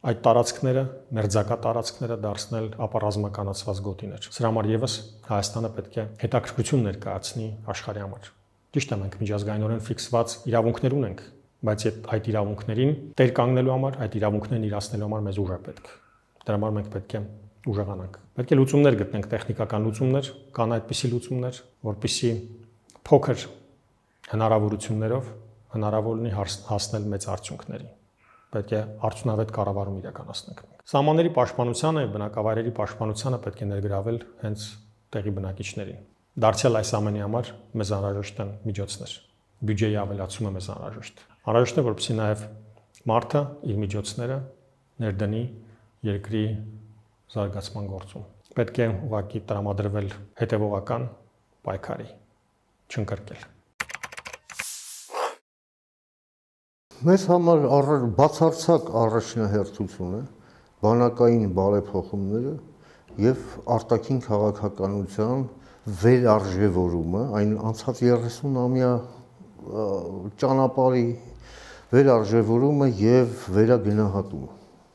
այդ տարածքները, մերձակա տարածքները դարձնել ապառազմականացված գոտիներ։ Սրա համար եւս Հայաստանը պետք է հետաքրքրություն ներկայացնի աշխարհի համար։ Ճիշտ է, մենք միջազգայինորեն ֆիքսված իրավունքներ ունենք, բայց այդ այդ իրավունքներին տեր կանգնելու համար, այդ իրավունքներն իրացնելու համար մեզ ուժ է պետք։ Դրա համար մենք պետք է ուժեղանանք։ Պետք է լուծումներ գտնենք, տեխնիկական լուծումներ, կան այդպիսի լուծումներ, որտիսի փոքր հնարավորություններով հնարավոր լինի հասնել մեծ արդյունքների պետք է արդյունավետ կառավարում իրականացնենք։ Սահմանների պաշտպանությանը եւ բնակավայրերի պաշտպանությանը պետք է ներգրավել հենց տեղի բնակիչներին։ Դարձյալ այս ամենի համար մեզ անհրաժեշտ են միջոցներ։ Բյուջեի ավելացումը մեզ անհրաժեշտ։ Անհրաժեշտ է որպեսզի նաեւ մարդը իր միջոցները ներդնի երկրի զարգացման գործում։ Պետք է ուղղակի տրամադրվել հետևողական պայքարի, չընկրկել։ մեզ համար առ, բացարձակ առաջնահերթություն է բանակային բարեփոխումները եւ արտաքին քաղաքականության վերարժևորումը, այն անցած 30-ամյա ճանապարհի վերարժևորումը եւ վերագնահատումը։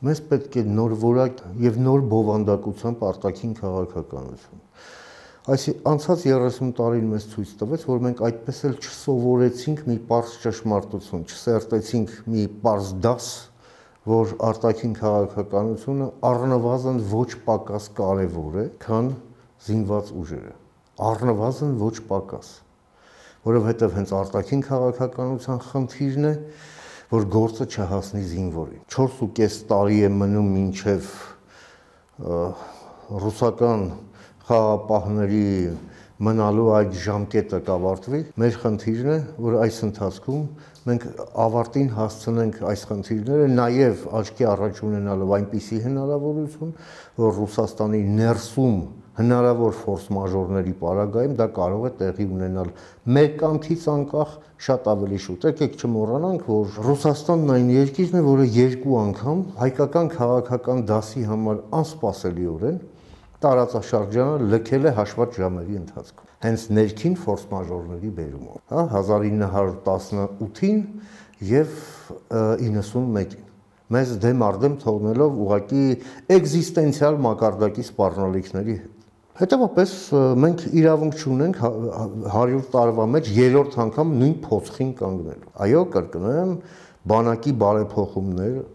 Մեզ պետք է նոր որակ եւ նոր բովանդակությամբ արտաքին քաղաքականություն։ Այս անցած 30 տարին մեզ ցույց տվեց, որ մենք այդպես էլ չսովորեցինք մի པարզ ճշմարտություն, չսերտեցինք մի པարզ դաս, որ արտաքին քաղաքականությունը առնվազն ոչ պակաս կարևոր է, քան զինված ուժերը։ Առնվազն ոչ պակաս, որովհետև հենց արտաքին քաղաքականության խնդիրն է, որ գործը չհասնի զինվորին։ 4.5 տարի է մնում ինչև ռուսական խաղապահների մնալու այդ ժամկետը կավարտվի։ Մեր խնդիրն է, որ այս ընթացքում մենք ավարտին հասցնենք այս խնդիրները, նաև աչքի առաջ ունենալով այնպիսի հնարավորություն, որ Ռուսաստանի ներսում հնարավոր ֆորս մաժորների պարագայում դա կարող է տեղի ունենալ մեր կամքից անկախ շատ ավելի շուտ։ Եկեք չմոռանանք, որ Ռուսաստանն այն երկիրն է, որը երկու անգամ հայկական քաղաքական դասի համար անսպասելիորեն տարածաշրջանը լքել է հաշված ժամերի ընթացքում։ Հենց ներքին ֆորս մաժորների բերումով, հա 1918-ին եւ 91-ին մեզ դեմ արդեմ թողնելով ուղակի էգզիստենցիալ մակարդակի սպառնալիքների հետ։ Հետևաբար մենք իրավունք ունենք 100 հա, հա, տարվա մեջ երրորդ անգամ նույն փոცხին կանգնելու։ Այո, կրկնեմ, բանակի բարեփոխումները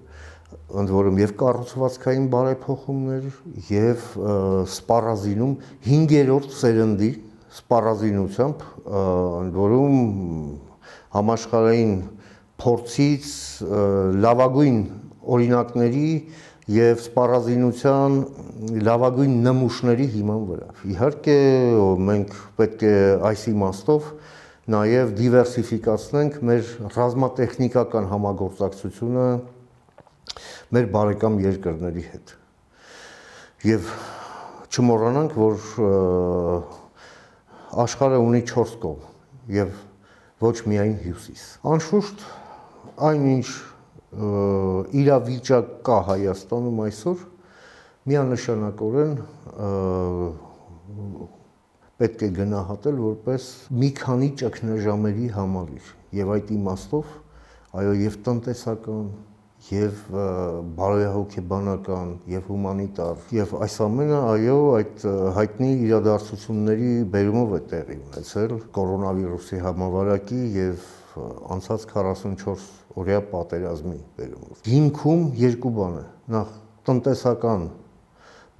ընդ որում եւ կառուցվածքային բարեփոխումներ եւ սպառազինում 5-րդ սերնդի սպառազինությամբ ընդ որում համաշխարհային փորձից լավագույն օրինակների եւ սպառազինության լավագույն նմուշների հիման վրա։ Իհարկե մենք պետք է այս իմաստով նաեւ դիվերսիֆիկացնենք մեր ռազմատեխնիկական համագործակցությունը մեր բարեկամ երկրների հետ։ Եվ չմոռանանք, որ աշխարհը ունի 4 կողմ եւ ոչ միայն հյուսիս։ Անշուշտ այնինչ իրավիճակ կա Հայաստանում այսօր միանշանակորեն պետք է գնահատել որպես մի քանի ճգնաժամերի համալիր եւ այդ իմաստով այո եւ տնտեսական եւ բարոյահոգեբանական եւ հումանիտար եւ այս ամենը այո այդ հայտնի իրադարձությունների բերումով է տեղի ունեցել կորոնավիրուսի համավարակի եւ անցած 44 օրյա պատերազմի բերումով հիմքում երկու բան է նախ տնտեսական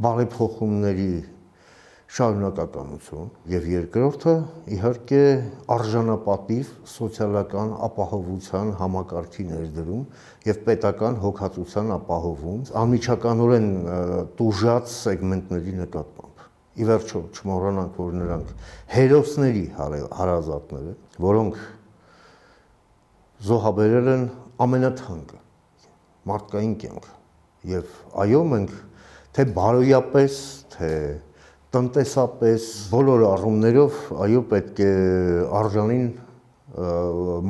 բարեփոխումների շարունակականություն եւ երկրորդը իհարկե արժանապատիվ սոցիալական ապահովության համակարգի ներդրում եւ պետական հոգացության ապահովում անմիջականորեն տուժած սեգմենտների նկատմամբ։ Ի վերջո չմոռանանք, որ նրանք հերոսների հարազատները, որոնք զոհաբերել են ամենաթանկը մարդկային կյանքը։ Եվ այո, մենք թե բարոյապես, թե տնտեսապես բոլոր առումներով այո պետք է արժանին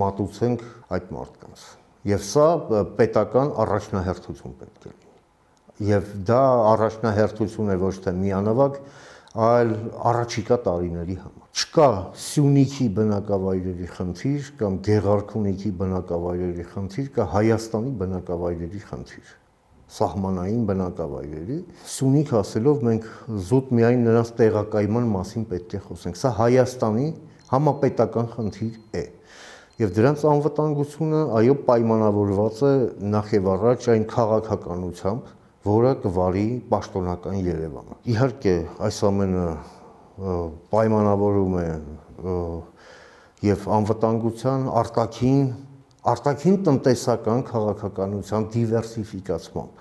մատուցենք այդ մարդկանց։ Եվ սա պետական առաջնահերթություն պետք է լինի։ Եվ դա առաջնահերթություն է ոչ թե միանավակ, այլ առաջիկա տարիների համար։ Չկա Սյունիքի բնակավայրերի խնդիր կամ Գեղարքունիքի բնակավայրերի խնդիր, կա Հայաստանի բնակավայրերի խնդիր սահմանային բնակավայրերի։ Սյունիք ասելով մենք զուտ միայն նրանց տեղակայման մասին պետք է խոսենք։ Սա Հայաստանի համապետական խնդիր է։ Եվ դրանց անվտանգությունը այո պայմանավորված է նախ եւ առաջ այն քաղաքականությամբ, որը կվարի պաշտոնական Երևանը։ Իհարկե, այս ամենը պայմանավորում է եւ անվտանգության արտաքին արտաքին տնտեսական քաղաքականության դիվերսիֆիկացմամբ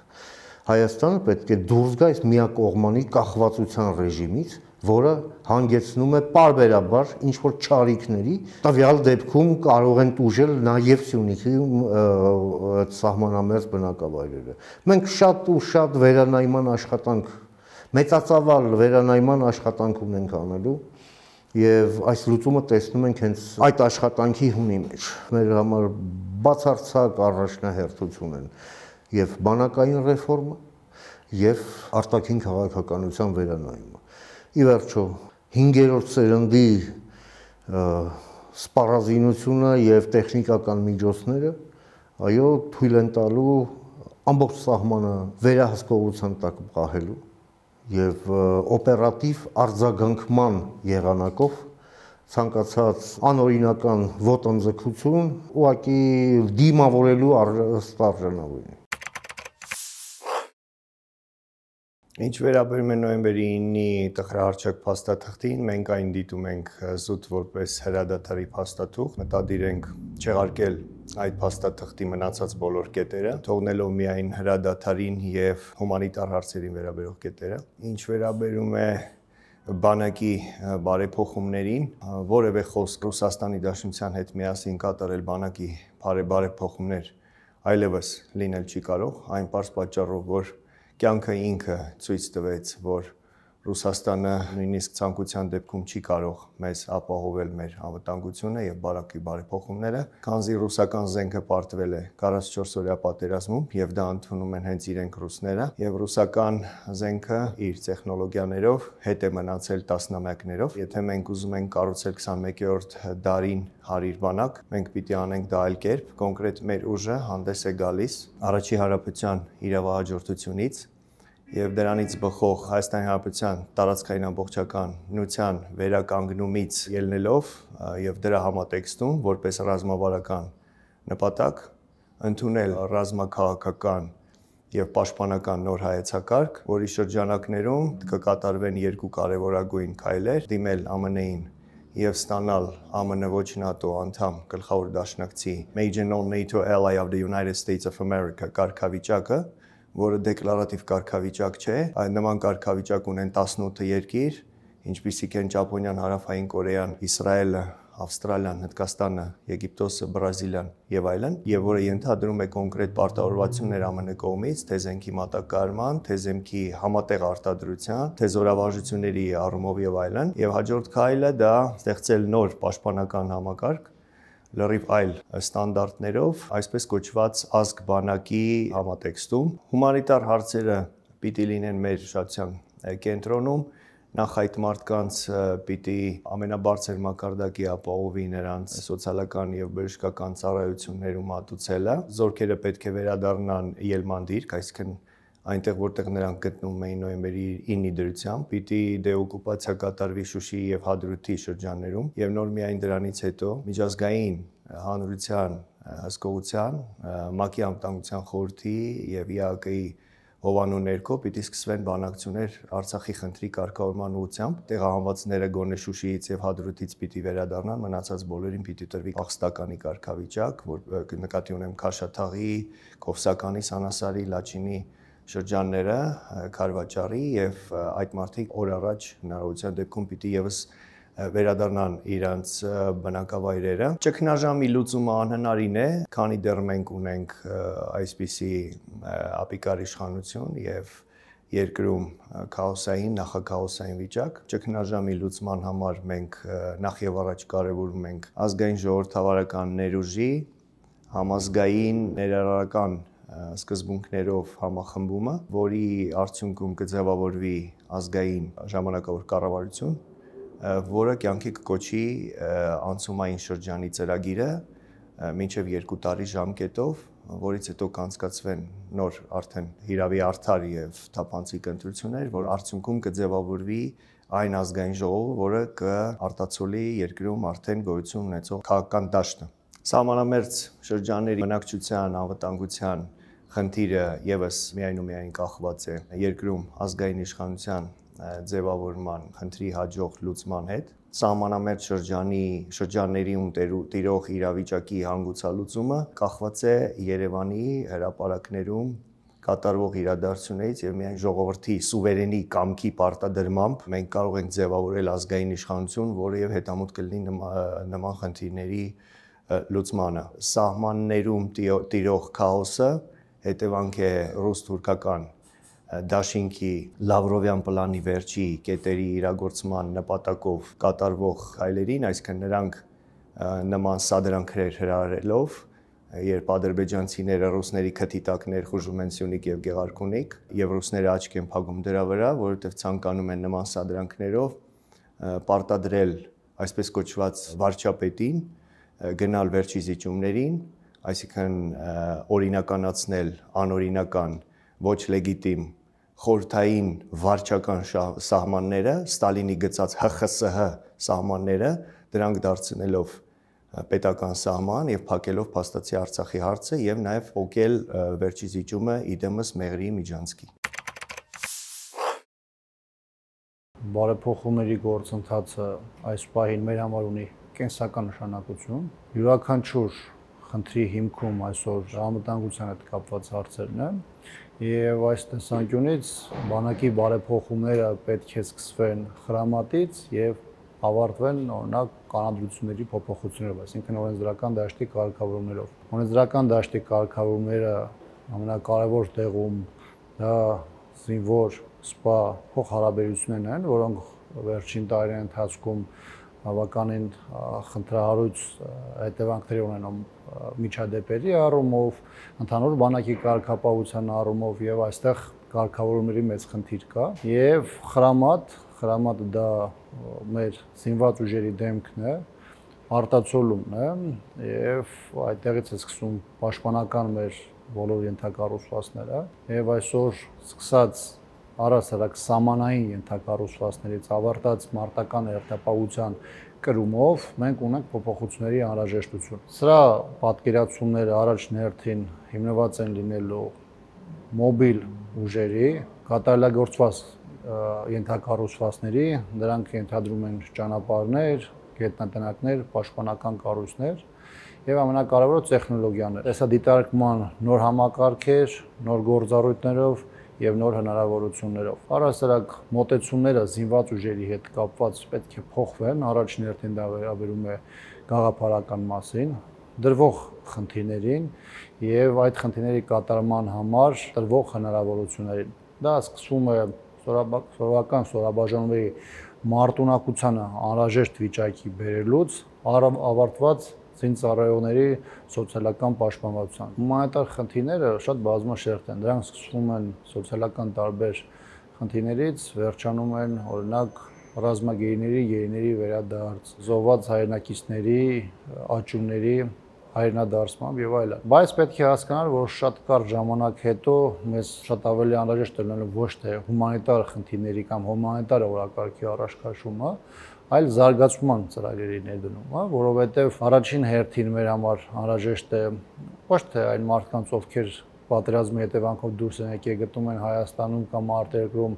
Հայաստանը պետք է դուրս գա այս միակողմանի կախվածության ռեժիմից, որը հանգեցնում է parberabar ինչ որ ճարիքների, տվյալ դեպքում կարող են տուժել նաև Սյունիքի սահմանամերձ բնակավայրերը։ Մենք շատ ու շատ վերանայման աշխատանք մեծածավալ վերանայման աշխատանք ունենք անելու եւ այս լուծումը տեսնում ենք հենց այդ աշխատանքի հունի մեջ։ Մեր համար բացարձակ առաջնահերթություն են եւ բանակային ռեֆորմա եւ արտաքին քաղաքականության վերանայումը։ Ի վերջո 5-րդ սերնդի սպառազինությունը եւ տեխնիկական միջոցները այո թույլ են տալու ամբողջ սահմանը վերահսկողության տակ պահելու եւ օպերատիվ արձագանքման եղանակով ցանկացած անօրինական ոտնձգություն ուղակի դիմավորելու առ ստարժանավորին Ինչ վերաբերում է նոյեմբերի 9-ի տխրահարճակ փաստաթղթին, մենք այն դիտում ենք զուտ որպես հրադադարի փաստաթուղթ, մտադիր ենք չեղարկել այդ փաստաթղթի մնացած բոլոր կետերը, թողնելով միայն հրադադարին եւ հումանիտար հարցերին վերաբերող կետերը։ Ինչ վերաբերում է բանակի բարեփոխումներին, որևէ խոսք Ռուսաստանի Դաշնության հետ միասին կատարել բանակի բարեփոխումներ այլևս լինել չի կարող, այն պարզ պատճառով, որ կյանքը ինքը ցույց տվեց, որ Ռուսաստանը նույնիսկ ցանկության դեպքում չի կարող մեզ ապահովել մեր անվտանգությունը եւ բարակի բարեփոխումները, քանզի ռուսական զենքը պարտվել է 44 օրյա պատերազմում եւ դա ընդունում են հենց իրենք ռուսները եւ ռուսական զենքը իր տեխնոլոգիաներով հետ է մնացել տասնամյակներով։ Եթե մենք ուզում ենք կառուցել 21-րդ դարին հարիր բանակ, մենք պիտի անենք դա այլ կերպ, կոնկրետ մեր ուժը հանդես է գալիս առաջի հարաբերության իրավահաջորդությունից եւ դրանից բխող Հայաստանի Հանրապետության տարածքային ամբողջական նության վերականգնումից ելնելով եւ դրա համատեքստում որպես ռազմավարական նպատակ ընդունել ռազմաքաղաքական եւ պաշտպանական նոր հայեցակարգ, որի շրջանակներում կկատարվեն երկու կարևորագույն քայլեր՝ դիմել ԱՄՆ-ին եւ ստանալ ԱՄՆ ոչ ՆԱՏՕ անդամ գլխավոր դաշնակցի Major Non-NATO Ally of the United States of America կարգավիճակը, որը դեկլարատիվ կարգավիճակ չէ, այլ նման կարգավիճակ ունեն 18 երկիր, ինչպիսիք են Ճապոնիան, Հարավային Կորեան, Իսրայելը, Ավստրալիան, Հնդկաստանը, Եգիպտոսը, Բրազիլիան եւ այլն, եւ որը ենթադրում է կոնկրետ պարտավորվածություններ ԱՄՆ կողմից, թե զենքի մատակարարման, թե զենքի համատեղ արտադրության, թե զորավարժությունների առումով եւ այլն, եւ հաջորդ քայլը դա ստեղծել նոր պաշտպանական համակարգ, լրիվ այլ ստանդարտներով, այսպես կոչված ազգ բանակի համատեքստում։ Հումանիտար հարցերը պիտի լինեն մեր շահության կենտրոնում, նախ այդ մարդկանց պիտի ամենաբարձր մակարդակի ապահովի նրանց սոցիալական եւ բժշկական ծառայություններում հատուցելը։ Զորքերը պետք է վերադառնան ելման դիրք, այսինքն այնտեղ որտեղ նրանք գտնվում էին նոյեմբերի 9-ի դրությամբ պիտի դեօկուպացիա կատարվի Շուշիի եւ Հադրութի շրջաններում եւ նոր միայն դրանից հետո միջազգային հանրության հսկողության ՄԱԿ-ի անվտանգության խորհրդի եւ ԵԱԿ-ի հովանու ներքո պիտի սկսվեն բանակցություններ Արցախի քտրի կարգավորման ուղղությամբ տեղահանվածները գոնե Շուշիից եւ Հադրութից պիտի վերադառնան մնացած բոլորին պիտի տրվի ախստականի կարգավիճակ որ նկատի ունեմ Քաշաթաղի, Կովսականի, Սանասարի, Լաչինի շրջանները Կարվաճարի եւ այդ մարդիկ օր առաջ հնարավորության դեպքում պիտի եւս վերադառնան իրանց բնակավայրերը։ Ճգնաժամի լուծումը անհնարին է, քանի դեռ մենք ունենք այսպիսի ապիկար իշխանություն եւ երկրում քաոսային, նախաքաոսային վիճակ։ Ճգնաժամի լուծման համար մենք նախ եւ առաջ կարևորում ենք ազգային ժողովրդավարական ներուժի համազգային ներառական սկզբունքներով համախմբումը, որի արդյունքում կձևավորվի ազգային ժամանակավոր կառավարություն, որը կյանքի կկոչի անցումային շրջանի ծրագիրը մինչև 2 տարի ժամկետով, որից հետո կանցկացվեն նոր արդեն հիրավի արդար եւ թափանցիկ ընտրություններ, որ արդյունքում կձևավորվի այն ազգային ժողովը, որը կարտացոլի երկրում արդեն գոյություն ունեցող քաղաքական դաշտը։ Սահմանամերձ շրջանների բնակչության անվտանգության խնդիրը եւս միայն ու միայն կախված է երկրում ազգային իշխանության ձևավորման խնդրի հաջող լուծման հետ սահմանամերջ շրջանի շրջանների ու տիրող իրավիճակի հանգուցալուծումը կախված է Երևանի հրաապարակներում կատարվող իրադարձություններից եւ միայն ժողովրդի սուվերենի կամքի պարտադրմամբ մենք կարող ենք ձևավորել ազգային իշխանություն, որը եւ հետամուտ կլինի նման խնդիրների լուծմանը։ Սահմաններում տիրող քաոսը հետևանք է ռուս-թուրքական դաշինքի Լավրովյան պլանի վերջի կետերի իրագործման նպատակով կատարվող քայլերին, այսինքն նրանք նման սադրանքներ հրահրելով երբ ադրբեջանցիները ռուսների քթի տակ ներխուժում են Սյունիք եւ Գեղարքունիք եւ ռուսները աչք են փակում դրա վրա, որովհետեւ ցանկանում են նման սադրանքներով պարտադրել այսպես կոչված վարչապետին գնալ վերջի զիջումներին այսինքն օրինականացնել անօրինական, ոչ լեգիտիմ խորթային վարչական սահմանները, Ստալինի գծած ՀԽՍՀ սահմանները, դրանք դարձնելով պետական սահման եւ փակելով փաստացի Արցախի հարցը եւ նաեւ ոգել վերջի զիջումը իդեմս Մեղրիի միջանցքի։ Բարեփոխումների գործընթացը այս պահին մեր համար ունի կենսական նշանակություն։ Յուրաքանչյուր խնդրի հիմքում այսօր համտանգության հետ կապված հարցերն են եւ այս տեսանկյունից բանակի բարեփոխումները պետք է սկսվեն խրամատից եւ ավարտվեն օրինակ կանադրությունների փոփոխություններով, այսինքն օրենսդրական դաշտի կարգավորումներով։ Օրենսդրական դաշտի կարգավորումները ամենակարևոր տեղում դա զինվոր սպա փոխհարաբերություններն են, որոնք վերջին տարիների ընթացքում բավականին խնդրահարույց հետևանքներ ունենում միջադեպերի առումով, ընդհանուր բանակի կարգապահության առումով եւ այստեղ կարգավորումների մեծ խնդիր կա եւ խրամատ, խրամատ դա մեր զինված ուժերի դեմքն է, արտացոլումն է եւ այդտեղից է սկսում պաշտպանական մեր բոլոր ենթակառուցվածքները եւ այսօր սկսած առասարակ սամանային ենթակառուցվածքներից ավարտած մարտական երթապահության կրումով մենք ունենք փոփոխությունների անհրաժեշտություն։ Սրա պատկերացումները առաջ ներքին հիմնված են լինելու մոբիլ ուժերի, կատարելագործված ենթակառուցվածքների, նրանք ենթադրում են ճանապարհներ, գետնակներ, պաշտպանական կառույցներ եւ ամենակարևորը տեխնոլոգիաներ։ Տեսա դիտարկման նոր համակարգեր, նոր գործառույթներով եւ նոր հնարավորություններով։ Առասարակ մոտեցումները զինված ուժերի հետ կապված պետք է փոխվեն, առաջին հերթին դա վերաբերում է գաղափարական մասին, դրվող խնդիրներին եւ այդ խնդիրների կատարման համար դրվող հնարավորություններին։ Դա սկսվում է սորաբական սորաբաժանումների մարտունակությանը անհրաժեշտ վիճակի բերելուց, ավարտված զինծառայողների սոցիալական պաշտպանության։ Հումանիտար խնդիրները շատ բազմաշերտ են։ Դրանք սկսվում են սոցիալական տարբեր խնդիրներից, վերջանում են օրինակ ռազմագերիների երիների վերադարձ, զոհված հայրենակիցների աճումների հայրնադարձմամբ եւ այլն։ Բայց պետք է հասկանալ, որ շատ կարճ ժամանակ հետո մեզ շատ ավելի անհրաժեշտ է լինելու ոչ թե հումանիտար խնդիրների կամ հումանիտար օրակարգի առաջ քաշումը, այլ զարգացման ծրագրերի ներդնումը, որովհետև առաջին հերթին մեր համար անհրաժեշտ է ոչ թե այն մարդկանց, ովքեր պատերազմի հետևանքով դուրս են եկել, գտնում են Հայաստանում կամ արտերկրում,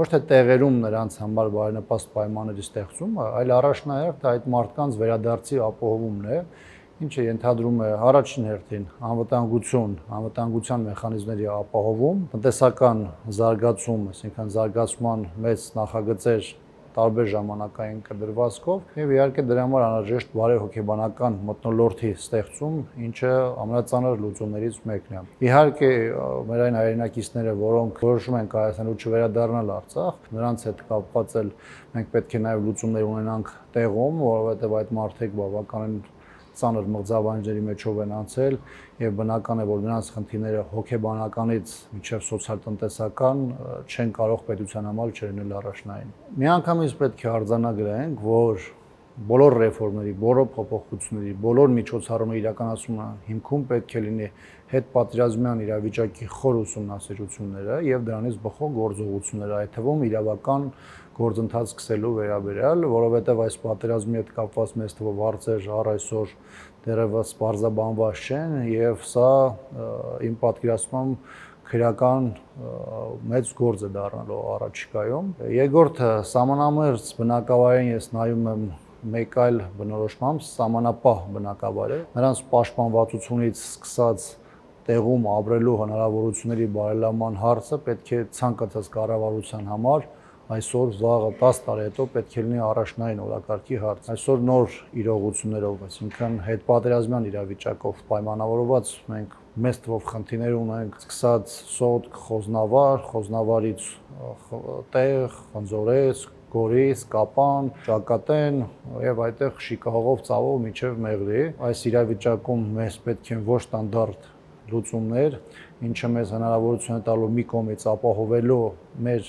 ոչ թե տեղերում նրանց համար բարենպաստ պայմանների ստեղծումը, այլ առաջնահերթ դա այդ մարդկանց վերադարձի ապահովումն է, ինչը ենթադրում է առաջին հերթին անվտանգություն, անվտանգության մեխանիզմների ապահովում, տնտեսական զարգացում, այսինքն զարգացման մեծ նախագծեր տարբեր ժամանակային կտրվածքով եւ իհարկե դրա համար անհրաժեշտ բարեր հոգեբանական մտնոլորտի ստեղծում, ինչը ամենածանր լուծումներից մեկն է։ Իհարկե, մեր այն հայրենակիցները, որոնք որոշում են Հայաստանու չվերադառնալ Արցախ, նրանց հետ կապված էլ մենք պետք է նաեւ լուծումներ ունենանք տեղում, որովհետեւ այդ մարդիկ բավականին ծանր մղձավանջների մեջով են անցել եւ բնական է որ նրանց խնդիրները հոգեբանականից մինչեւ սոցիալ-տնտեսական չեն կարող պետության համար չերնել առաջնային։ Միանգամից պետք է արձանագրենք, որ բոլոր ռեֆորմների, բոլոր փոփոխությունների, բոլոր միջոցառումների իրականացումը հիմքում պետք է լինի հետ պատրիազմյան իրավիճակի խոր ուսումնասիրությունները եւ դրանից բխող գործողությունները, այդ թվում իրավական իրավական գործընթաց սկսելու վերաբերյալ, որովհետև այս պատերազմի հետ կապված մեծ թվով հարցեր առ այսօր դերևս բարձաբանված չեն եւ սա իմ պատկերացմամբ քրական մեծ գործ է դառնալու առաջիկայում։ Երկրորդը սամանամերձ բնակավայրին ես նայում եմ մեկ այլ բնորոշմամբ սամանապահ բնակավայրը։ Նրանց պաշտպանվածությունից սկսած տեղում ապրելու հնարավորությունների բարելավման հարցը պետք է ցանկացած կառավարության համար այսօր վաղը 10 տարի հետո պետք է լինի առաջնային օրակարգի հարց։ Այսօր նոր իրողություններով, այսինքն հետպատերազմյան իրավիճակով պայմանավորված մենք մեծ թվով խնդիրներ ունենք, սկսած սոտ, խոզնավար, խոզնավարից տեղ, խնձորես, Գորիս, Կապան, Ճակատեն եւ այդտեղ Շիկահողով ծավով միջև Մեղրի։ Այս իրավիճակում մենք պետք են ոչ ստանդարտ լուծումներ, ինչը մեզ հնարավորություն է տալու մի կողմից ապահովելու մեր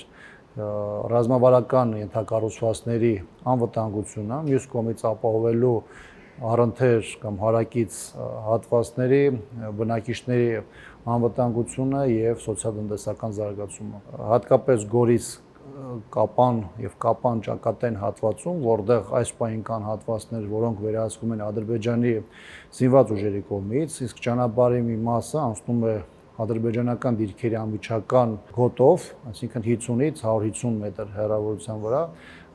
ռազմավարական ենթակառուցվածքների անվտանգությունը, մյուս կողմից ապահովելու առընթեր կամ հարակից հատվածների բնակիչների անվտանգությունը եւ սոցիալ-տնտեսական զարգացումը։ Հատկապես Գորիս Կապան եւ Կապան Ճակատեն հատվածում, որտեղ այս պահին կան հատվածներ, որոնք վերահսկում են Ադրբեջանի զինված ուժերի կողմից, իսկ ճանապարհի մի մասը անցնում է ադրբեջանական դիրքերի ամիջական գոտով, այսինքն 50-ից 150 մետր հեռավորության վրա,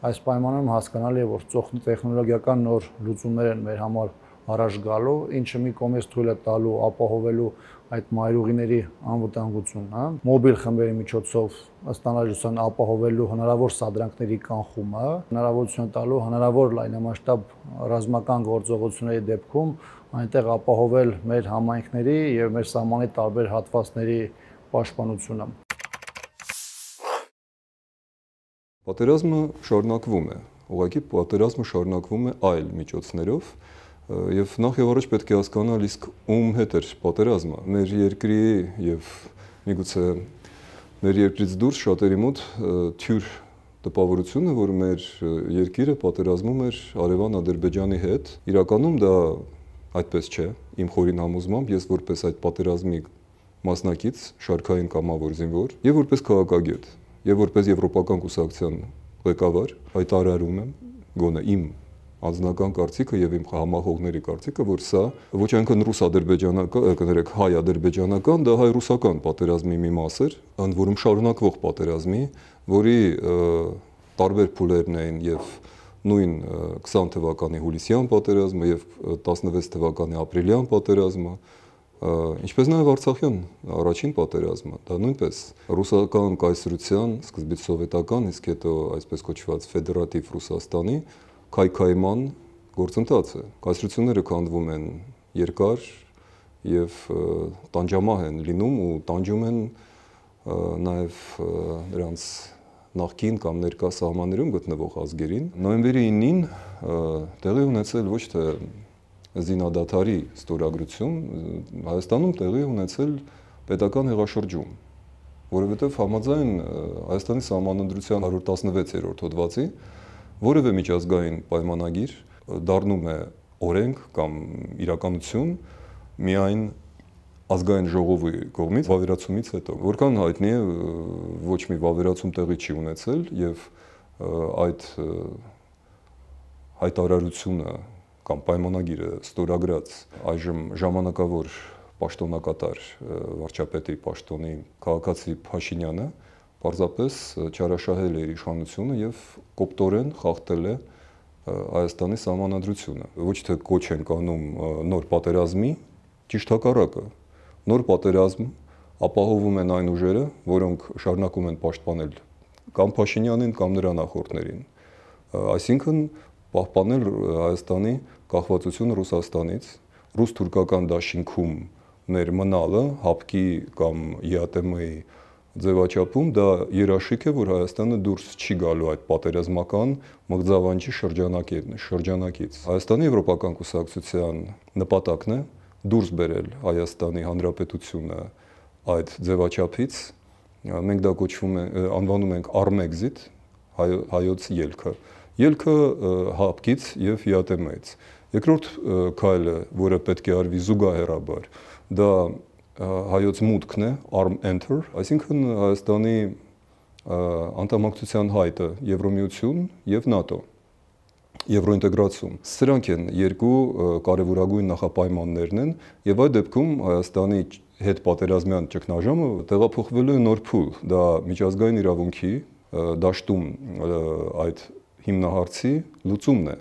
այս պայմաններում հասկանալի է, որ տեխնոլոգիական նոր լուծումներ են մեր համար առաջ գալու, ինչը մի կողմից թույլ է տալու ապահովելու այդ մայրուղիների անվտանգությունն, հա, մոբիլ խմբերի միջոցով ըստ անհրաժեշտության ապահովելու հնարավոր սադրանքների կանխումը, հնարավորություն տալու հնարավոր լայնամասշտաբ ռազմական գործողությունների դեպքում այնտեղ ապահովել մեր համայնքների եւ մեր սահմանի տարբեր հատվածների պաշտպանությունը։ Պատերազմը շարունակվում է։ Ուղղակի պատերազմը շարունակվում է այլ միջոցներով եւ նախ եւ առաջ պետք է հասկանալ իսկ ում հետ է պատերազմը։ Մեր երկրի եւ միգուցե մեր երկրից դուրս շատերի մոտ թյուր տպավորությունը, որ մեր երկիրը պատերազմում էր Արևան Ադրբեջանի հետ, իրականում դա այդպես չէ։ Իմ խորին համոզմամբ ես որպես այդ պատերազմի մասնակից, շարքային կամավոր զինվոր եւ որպես քաղաքագետ եւ որպես եվրոպական կուսակցության ղեկավար հայտարարում եմ գոնե իմ անձնական կարծիքը եւ իմ համահողների կարծիքը, որ սա ոչ այնքան ռուս-ադրբեջանական, կներեք, հայ-ադրբեջանական, դա հայ-ռուսական պատերազմի մի մաս էր, ընդ որում շարունակվող պատերազմի, որի տարբեր փուլերն էին եւ և նույն 20 թվականի հուլիսյան պատերազմը եւ 16 թվականի ապրիլյան պատերազմը ինչպես նաեւ Արցախյան առաջին պատերազմը դա նույնպես ռուսական կայսրության սկզբից սովետական իսկ հետո այսպես կոչված ֆեդերատիվ ռուսաստանի քայքայման գործընթաց է կայսրությունները քանդվում են երկար եւ տանջամահ են լինում ու տանջում են նաեւ նրանց նախկին կամ ներկա սահմաններում գտնվող ազգերին նոյեմբերի 9-ին տեղի ունեցել ոչ թե զինադատարի ստորագրություն, Հայաստանում տեղի ունեցել պետական հեղաշրջում, որովհետև համաձայն Հայաստանի սահմանադրության 116-րդ հոդվածի որևէ միջազգային պայմանագիր դառնում է օրենք կամ իրականություն միայն ազգային ժողովի կողմից վավերացումից հետո։ Որքան հայտնի է ոչ մի վավերացում տեղի չի ունեցել եւ այդ հայտարարությունը կամ պայմանագիրը ստորագրած այժմ ժամանակավոր պաշտոնակատար վարչապետի պաշտոնի քաղաքացի Փաշինյանը պարզապես չարաշահել է իր իշխանությունը եւ կոպտորեն խախտել է Հայաստանի համանadrությունը։ Ոչ թե կոչ են կանում նոր պատերազմի ճիշտ հակառակը, Նոր պատերազմ ապահովում են այն ուժերը, որոնք շարունակում են պաշտպանել կամ Փաշինյանին, կամ նրա նախորդներին։ Այսինքն պահպանել Հայաստանի կախվածությունը Ռուսաստանից, ռուս-թուրքական դաշինքում մեր մնալը հապկի կամ ԵԱՏՄ-ի ձևաչափում դա երաշխիք է, որ Հայաստանը դուրս չի գալու այդ պատերազմական մղձավանջի շրջանակից։ Հայաստանի եվրոպական կուսակցության նպատակն է դուրս բերել Հայաստանի Հանրապետությունը այդ ձևաչափից։ Մենք դա կոչվում է անվանում ենք Armexit, հայ, հայոց ելքը։ Ելքը հապկից եւ հիատեմից։ Երկրորդ քայլը, որը պետք է արվի զուգահեռաբար, դա հայոց մուտքն է, arm enter, այսինքն Հայաստանի անդամակցության հայտը Եվրոմիություն եւ ՆԱՏՕ։ եվ եվրոինտեգրացում։ Սրանք են երկու կարևորագույն նախապայմաններն են եւ այդ դեպքում Հայաստանի հետ պատերազմյան ճգնաժամը տեղափոխվելու է նոր փուլ, դա միջազգային իրավունքի դաշտում այդ հիմնահարցի լուծումն է։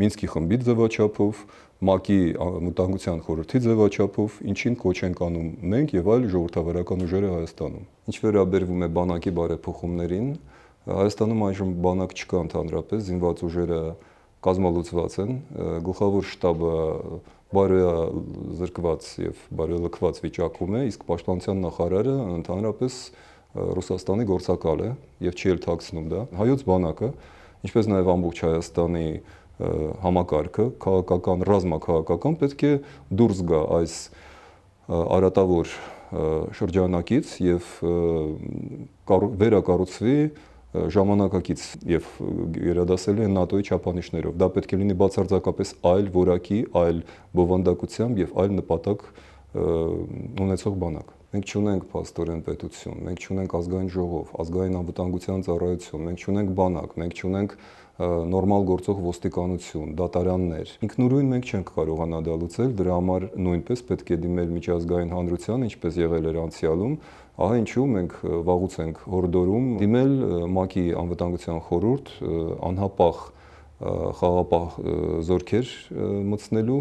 Մինսկի խմբի ձևաչափով, ՄԱԿ-ի մտահոգության խորհրդի ձևաչափով, ինչին կոչ ենք անում մենք եւ այլ ժողովրդավարական ուժերը Հայաստանում։ Ինչ վերաբերվում է բանակի բարեփոխումներին, Հայաստանում այժմ բանակ չկա ընդհանրապես, զինված ուժերը կազմալուծված են, գլխավոր շտաբը բարոյա զրկված եւ բարոյալքված վիճակում է, իսկ պաշտպանության նախարարը ընդհանրապես Ռուսաստանի գործակալ է եւ չի էլ թաքցնում դա։ Հայոց բանակը, ինչպես նաեւ ամբողջ Հայաստանի համակարգը, քաղաքական, ռազմաքաղաքական պետք է դուրս գա այս արատավոր շրջանակից եւ վերակառուցվի կար, ժամանակակից եւ երադասելի են ՆԱՏՕ-ի չափանիշներով։ Դա պետք է լինի բացարձակապես այլ որակի, այլ բովանդակությամբ եւ այլ նպատակ ունեցող բանակ։ Մենք չունենք աստորեն պետություն, մենք չունենք ազգային ժողով, ազգային անվտանգության ծառայություն, մենք չունենք բանակ, մենք չունենք նորմալ գործող ոստիկանություն, դատարաններ։ Ինքնուրույն մենք չենք կարողանա դա լուծել, դրա համար նույնպես պետք է դիմել միջազգային հանրության, ինչպես եղել էր անցյալում, Ահա ինչու մենք վաղուց ենք հորդորում դիմել ՄԱԿ-ի անվտանգության խորհուրդ անհապաղ խաղապահ զորքեր մտցնելու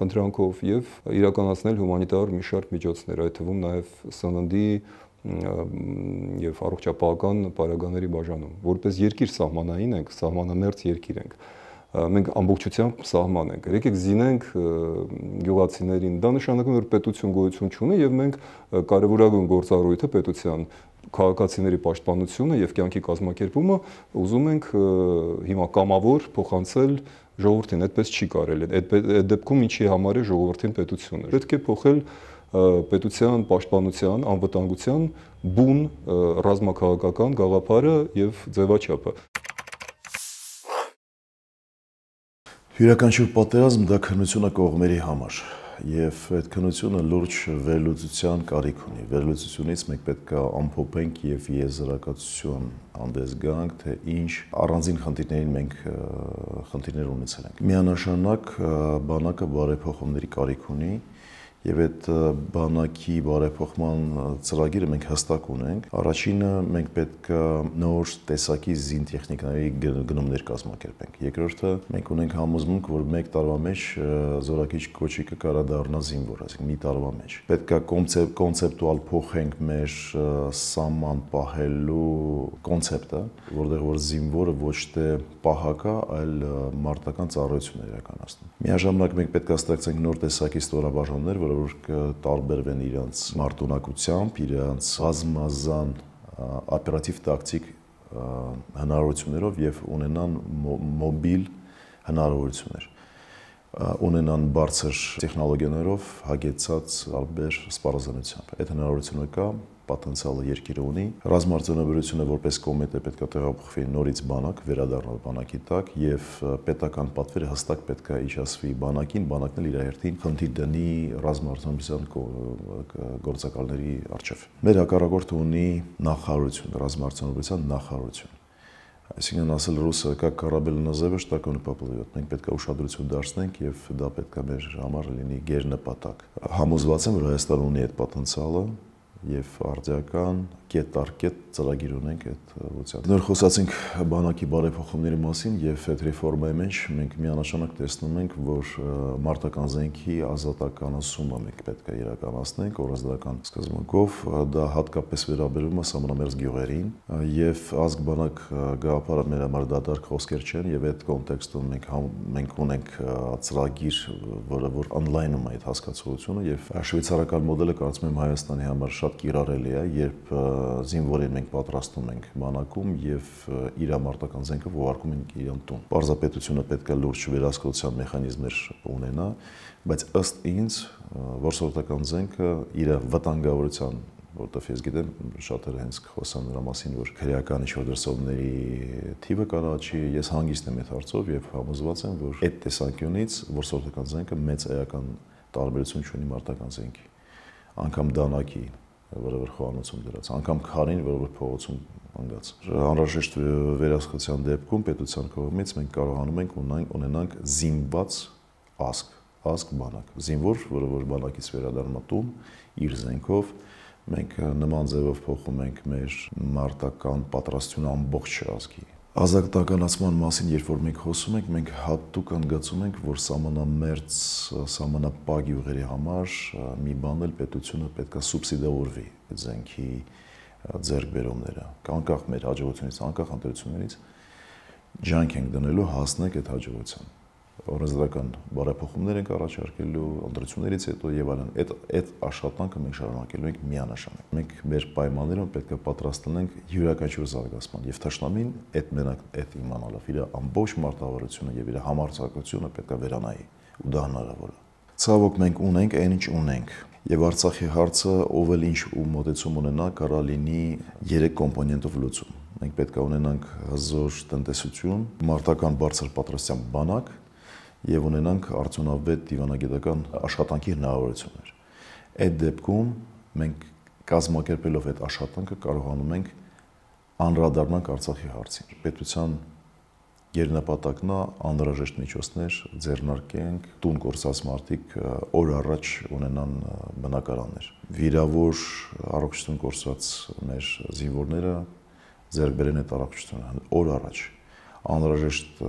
խնդրանքով եւ իրականացնել հումանիտար մի շարք միջոցներ, այդ թվում նաեւ սննդի եւ առողջապահական պարագաների բաժանում, որպես երկիր սահմանային ենք, սահմանամերձ երկիր ենք մենք ամբողջությամբ սահման ենք։ Եկեք զինենք գյուղացիներին։ Դա նշանակում է որ պետություն գոյություն չունի եւ մենք կարևորագույն գործառույթը պետության քաղաքացիների պաշտպանությունը եւ կյանքի կազմակերպումը ուզում ենք հիմա կամավոր փոխանցել ժողովրդին, այդպես չի կարելի։ Այդ դեպքում ինչի համար է ժողովրդին պետությունը։ Պետք է փոխել պետության պաշտպանության, անվտանգության բուն ռազմաքաղաքական գաղափարը եւ ձևաչափը։ Յուրաքանչյուր պատերազմ դա քննություն է կողմերի համար եւ այդ քննությունը լուրջ վերլուծության կարիք ունի։ Վերլուծությունից մենք պետք է ամփոփենք եւ եզրակացություն հանդես գանք, թե ինչ առանձին խնդիրներին մենք խնդիրներ ունեցել ենք։ Միանշանակ բանակը բարեփոխումների կարիք ունի, Եվ այդ բանակի բարեփոխման ծրագիրը մենք հստակ ունենք։ Առաջինը մենք պետք է նոր տեսակի զին տեխնիկների գնումներ կազմակերպենք։ Երկրորդը մենք ունենք համոզմունք, որ մեկ տարվա մեջ զորակիչ կոչիկը կարա դառնա զինվոր, այսինքն մի տարվա մեջ։ Պետք է կոնցեպտ կոնցեպտուալ փոխենք մեր սահման պահելու կոնցեպտը, որտեղ որ զինվորը ոչ թե պահակա, այլ մարտական ծառայություն է իրականացնում։ Միաժամանակ մենք պետք է ստեղծենք նոր տեսակի ստորաբաժանումներ, որոնք տարբերվեն իրենց մարտունակությամբ, իրենց բազմազան օպերատիվ տակտիկ հնարավորություններով եւ ունենան մոբիլ հնարավորություններ ունենան բարձր տեխնոլոգիաներով հագեցած արբեր սպառազանությամբ։ Այդ հնարավորությունը կա, պոտենցիալը երկիրը ունի։ Ռազմարձանաբերությունը որպես կոմիտե պետքա տեղափոխվի նորից բանակ, վերադառնալ բանակի տակ եւ պետական պատվերը հստակ պետքա իջացվի բանակին, բանակն էլ իր հերթին քննի դնի ռազմարձանաբերության գործակալների արչեվ։ Մեր հակառակորդը ունի նախարարություն, ռազմարձանաբերության նախարարություն։ Այսինքն ասել ռուսը կա կարաբել նազավը շտակոն պապլովիոտ։ Մենք պետք է ուշադրություն դարձնենք եւ դա պետք է մեր համար լինի գերնպատակ։ Համոզված եմ, որ Հայաստանը ունի այդ պոտենցիալը, եւ արձական կետ առ կետ ծրագիր ունենք այդ ուղղությամբ։ Նոր խոսացինք բանակի բարեփոխումների մասին եւ այդ ռեֆորմայի մեջ մենք միանշանակ տեսնում ենք, որ մարտական զենքի ազատականացումը մենք պետք է իրականացնենք օրենսդրական սկզբունքով, դա հատկապես վերաբերում է Սամրամերձ գյուղերին եւ ազգ բանակ գաղափարը մեր համար դատարկ խոսքեր չեն եւ այդ կոնտեքստում մենք մենք ունենք ծրագիր, որը որ on-line-ում է այդ հասկացողությունը եւ շվեյցարական մոդելը կարծում եմ Հայաստանի համար շատ կիրառելի է, երբ զինվորին մենք պատրաստում ենք բանակում եւ իր ամարտական զենքը ողարկում ենք իրան տուն։ Պարզապետությունը պետք է լուրջ վերահսկողության մեխանիզմներ ունենա, բայց ըստ ինձ որսորդական զենքը իր վտանգավորության որտեվ ես գիտեմ շատերը հենց խոսան նրա մասին, որ քրեական ինչ-որ դրսովների թիվը կարաչի, ես հանգիստ եմ այդ հարցով եւ համոզված եմ, որ այդ տեսանկյունից որսորդական զենքը մեծ էական տարբերություն չունի մարտական զենքի անգամ դանակի որը որ խոհանոցում դրած, անգամ քարին, որը որ փողոցում անգած։ Անհրաժեշտ վերահսկության դեպքում պետության կողմից մենք կարողանում ենք ունենանք զինված ասկ, ասկ բանակ, զինվոր, որը որ բանակից վերադառնատում իր զենքով մենք նման ձևով փոխում ենք մեր մարտական պատրաստություն ամբողջ ազգի ազատականացման մասին երբ որ մենք խոսում ենք, մենք հատուկ անգացում ենք, որ սամանամերձ, սամանապագի ուղերի համար մի բան էլ պետությունը պետքա սուբսիդավորվի այդ զենքի ձեռքբերումները։ Անկախ մեր հաջողությունից, անկախ ընտրություններից ջանք ենք դնելու հասնենք այդ հաջողությանը օրենսդրական բարեփոխումներ ենք առաջարկելու, ընտրություններից հետո եւ այլն։ Այդ այդ աշխատանքը մենք շարունակելու ենք միանշանակ։ Մենք մեր պայմաններում պետք է պատրաստ լինենք յուրաքանչյուր զարգացման եւ Թաշնամին այդ մենակ այդ իմանալով իր ամբողջ մարտավարությունը եւ իր համարձակությունը պետք է վերանայի ու դա հնարավոր է։ Ցավոք մենք ունենք այն ինչ ունենք։ Եվ Արցախի հարցը ով էլ ինչ ու մոտեցում ունենա, կարա լինի 3 կոմպոնենտով լուծում։ Մենք պետք է ունենանք հզոր տնտեսություն, մարտական բարձր պատրաստության բանակ, եւ ունենանք արդյունավետ դիվանագիտական աշխատանքի հնարավորություններ։ Այդ դեպքում մենք կազմակերպելով այդ աշխատանքը կարողանում ենք անրադառնալ Արցախի հարցին։ Պետության Գերնապատակն է անհրաժեշտ միջոցներ ձեռնարկենք, տուն կորսած մարդիկ օր առաջ ունենան բնակարաններ։ Վիրավոր առողջություն կորսած մեր զինվորները ձեռք բերեն այդ առողջությունը օր առաջ անհրաժեշտ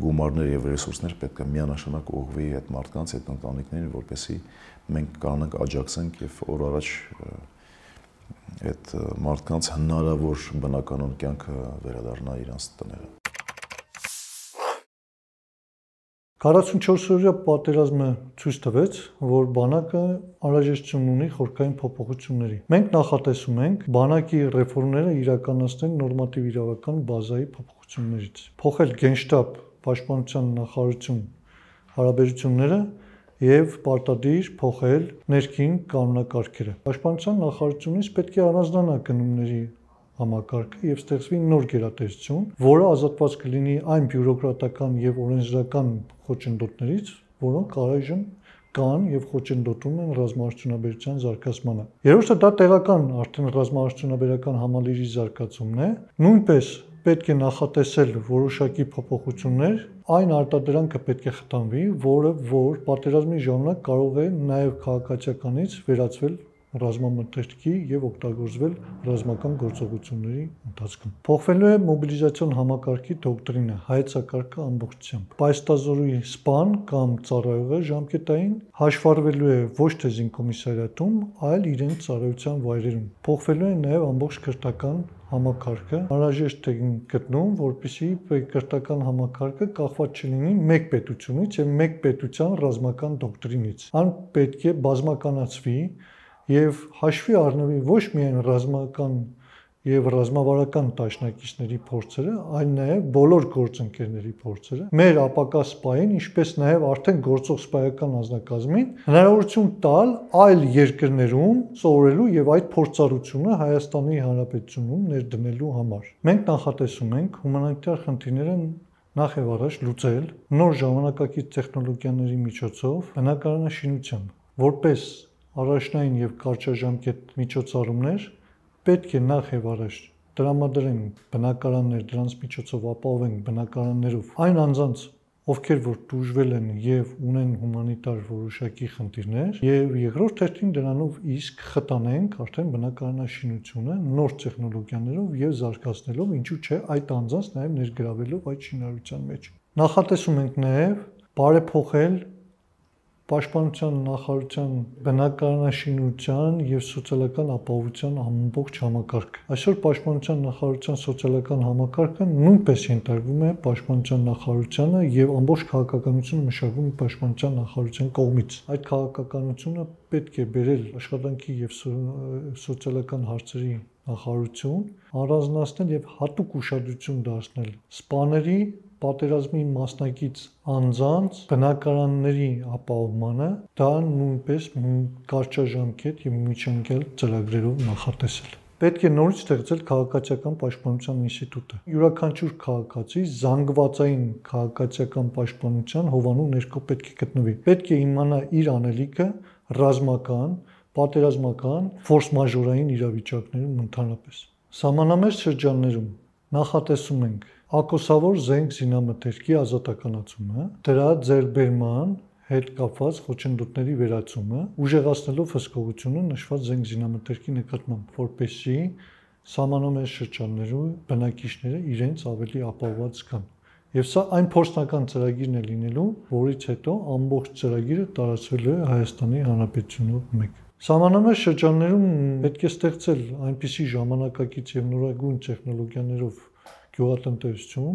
գումարներ եւ ռեսուրսներ պետք է միանշանակ ուղղվի այդ մարդկանց, այդ ընտանիքներին, որպեսզի մենք կարողանանք աջակցենք եւ օր առաջ այդ մարդկանց հնարավոր բնականոն կյանքը վերադառնա իրանց տները։ 44 օրյա պատերազմը ցույց տվեց, որ բանակը անհրաժեշտություն ունի խորքային փոփոխությունների։ Մենք նախատեսում ենք բանակի ռեֆորմները իրականացնել նորմատիվ իրավական բազայի փոփոխություններից։ Փոխել գենշտաբ պաշտպանության նախարարություն հարաբերությունները եւ պարտադիր փոխել ներքին կանոնակարգերը։ Պաշտպանության նախարարությունից պետք է առանձնանա գնումների համակարգը եւ ստեղծվի նոր գերատեսչություն, որը ազատված կլինի այն բյուրոկրատական եւ օրենսդրական խոչընդոտներից, որոնք առայժմ կան եւ խոչընդոտում են ռազմաարդյունաբերության զարգացմանը։ Երրորդը դա տեղական արդեն ռազմաարդյունաբերական համալիրի զարգացումն է, նույնպես պետք է նախատեսել որոշակի փոփոխություններ, այն արտադրանքը պետք է խթանվի, որը որ պատերազմի ժամանակ կարող է նաև քաղաքացիականից վերածվել ռազմամթերքի եւ օգտագործվել ռազմական գործողությունների ընթացքում։ Փոխվելու է մոբիլիզացիոն համակարգի դոկտրինը, հայեցակարգը ամբողջությամբ։ Պայստազորի սպան կամ ծառայողը ժամկետային հաշվառվելու է ոչ թե զինկոմիսարիատում, այլ իրեն ծառայության վայրերում։ Փոխվելու է նաեւ ամբողջ քրտական համակարգը անհրաժեշտ է գտնում, որպիսի կրթական համակարգը կախված չլինի մեկ պետությունից եւ մեկ պետության ռազմական դոկտրինից։ Ան պետք է բազմականացվի եւ հաշվի առնվի ոչ միայն ռազմական եւ ռազմավարական տաշնակիցների փորձերը, այլ նաեւ բոլոր գործընկերների փորձերը։ Մեր ապակա սպային, ինչպես նաեւ արդեն գործող սպայական անձնակազմին հնարավորություն տալ այլ երկրներում սովորելու եւ այդ փորձառությունը Հայաստանի Հանրապետությունում ներդնելու համար։ Մենք նախատեսում ենք հումանիտար խնդիրները նախ եւ առաջ լուծել նոր ժամանակակից տեխնոլոգիաների միջոցով հնարականաշինությամբ, որպես առաջնային եւ կարճաժամկետ միջոցառումներ պետք է նախ եւ առաջ տրամադրենք բնակարաններ, դրանց միջոցով ապահովենք բնակարաններով այն անձանց, ովքեր որ դժվել են եւ ունեն հումանիտար որոշակի խնդիրներ եւ երկրորդ թերթին դրանով իսկ խտանենք արդեն բնակարանաշինությունը նոր տեխնոլոգիաներով եւ զարգացնելով ինչու չէ այդ անձանց նաեւ ներգրավելով այդ շինարարության մեջ նախատեսում ենք նաեւ բարեփոխել պաշտպանության նախարարության բնակարանաշինության եւ սոցիալական ապահովության ամբողջ համակարգը։ Այսօր պաշտպանության նախարարության սոցիալական համակարգը նույնպես ենթարկվում է պաշտպանության նախարարությանը եւ ամբողջ քաղաքականությունը մշակվում է պաշտպանության նախարարության կողմից։ Այդ քաղաքականությունը պետք է բերել աշխատանքի եւ սոցիալական հարցերի նախարարություն, առանձնացնել եւ հատուկ ուշադրություն դարձնել սպաների պատերազմի մասնակից անձանց բնակարանների ապահովմանը դա նույնպես կարճաժամկետ եւ միջանկյալ ծրագրերով նախատեսել պետք է նորից ստեղծել քաղաքացիական պաշտպանության ինստիտուտը։ Յուրաքանչյուր քաղաքացի զանգվածային քաղաքացիական պաշտպանության հովանու ներքո պետք է գտնվի։ Պետք է իմանա իր անելիքը ռազմական, պատերազմական, ֆորս-մաժորային իրավիճակներում ընդհանրապես։ Սահմանամերձ շրջաններում նախատեսում ենք ակոսավոր զենք զինամթերքի ազատականացումը, դրա ձերբերման հետ կապված խոչընդոտների վերացումը, ուժեղացնելով հսկողությունը նշված զենք զինամթերքի նկատմամբ, որպեսզի սահմանամեջ շրջաններում բնակիչները իրենց ավելի ապահովված կան։ Եվ սա այն փորձնական ծրագիրն է լինելու, որից հետո ամբողջ ծրագիրը տարածվել է Հայաստանի Հանրապետությունով մեկ։ Սահմանամեջ շրջաններում պետք է ստեղծել այնպիսի ժամանակակից եւ նորագույն տեխնոլոգիաներով գյուղատնտեսություն,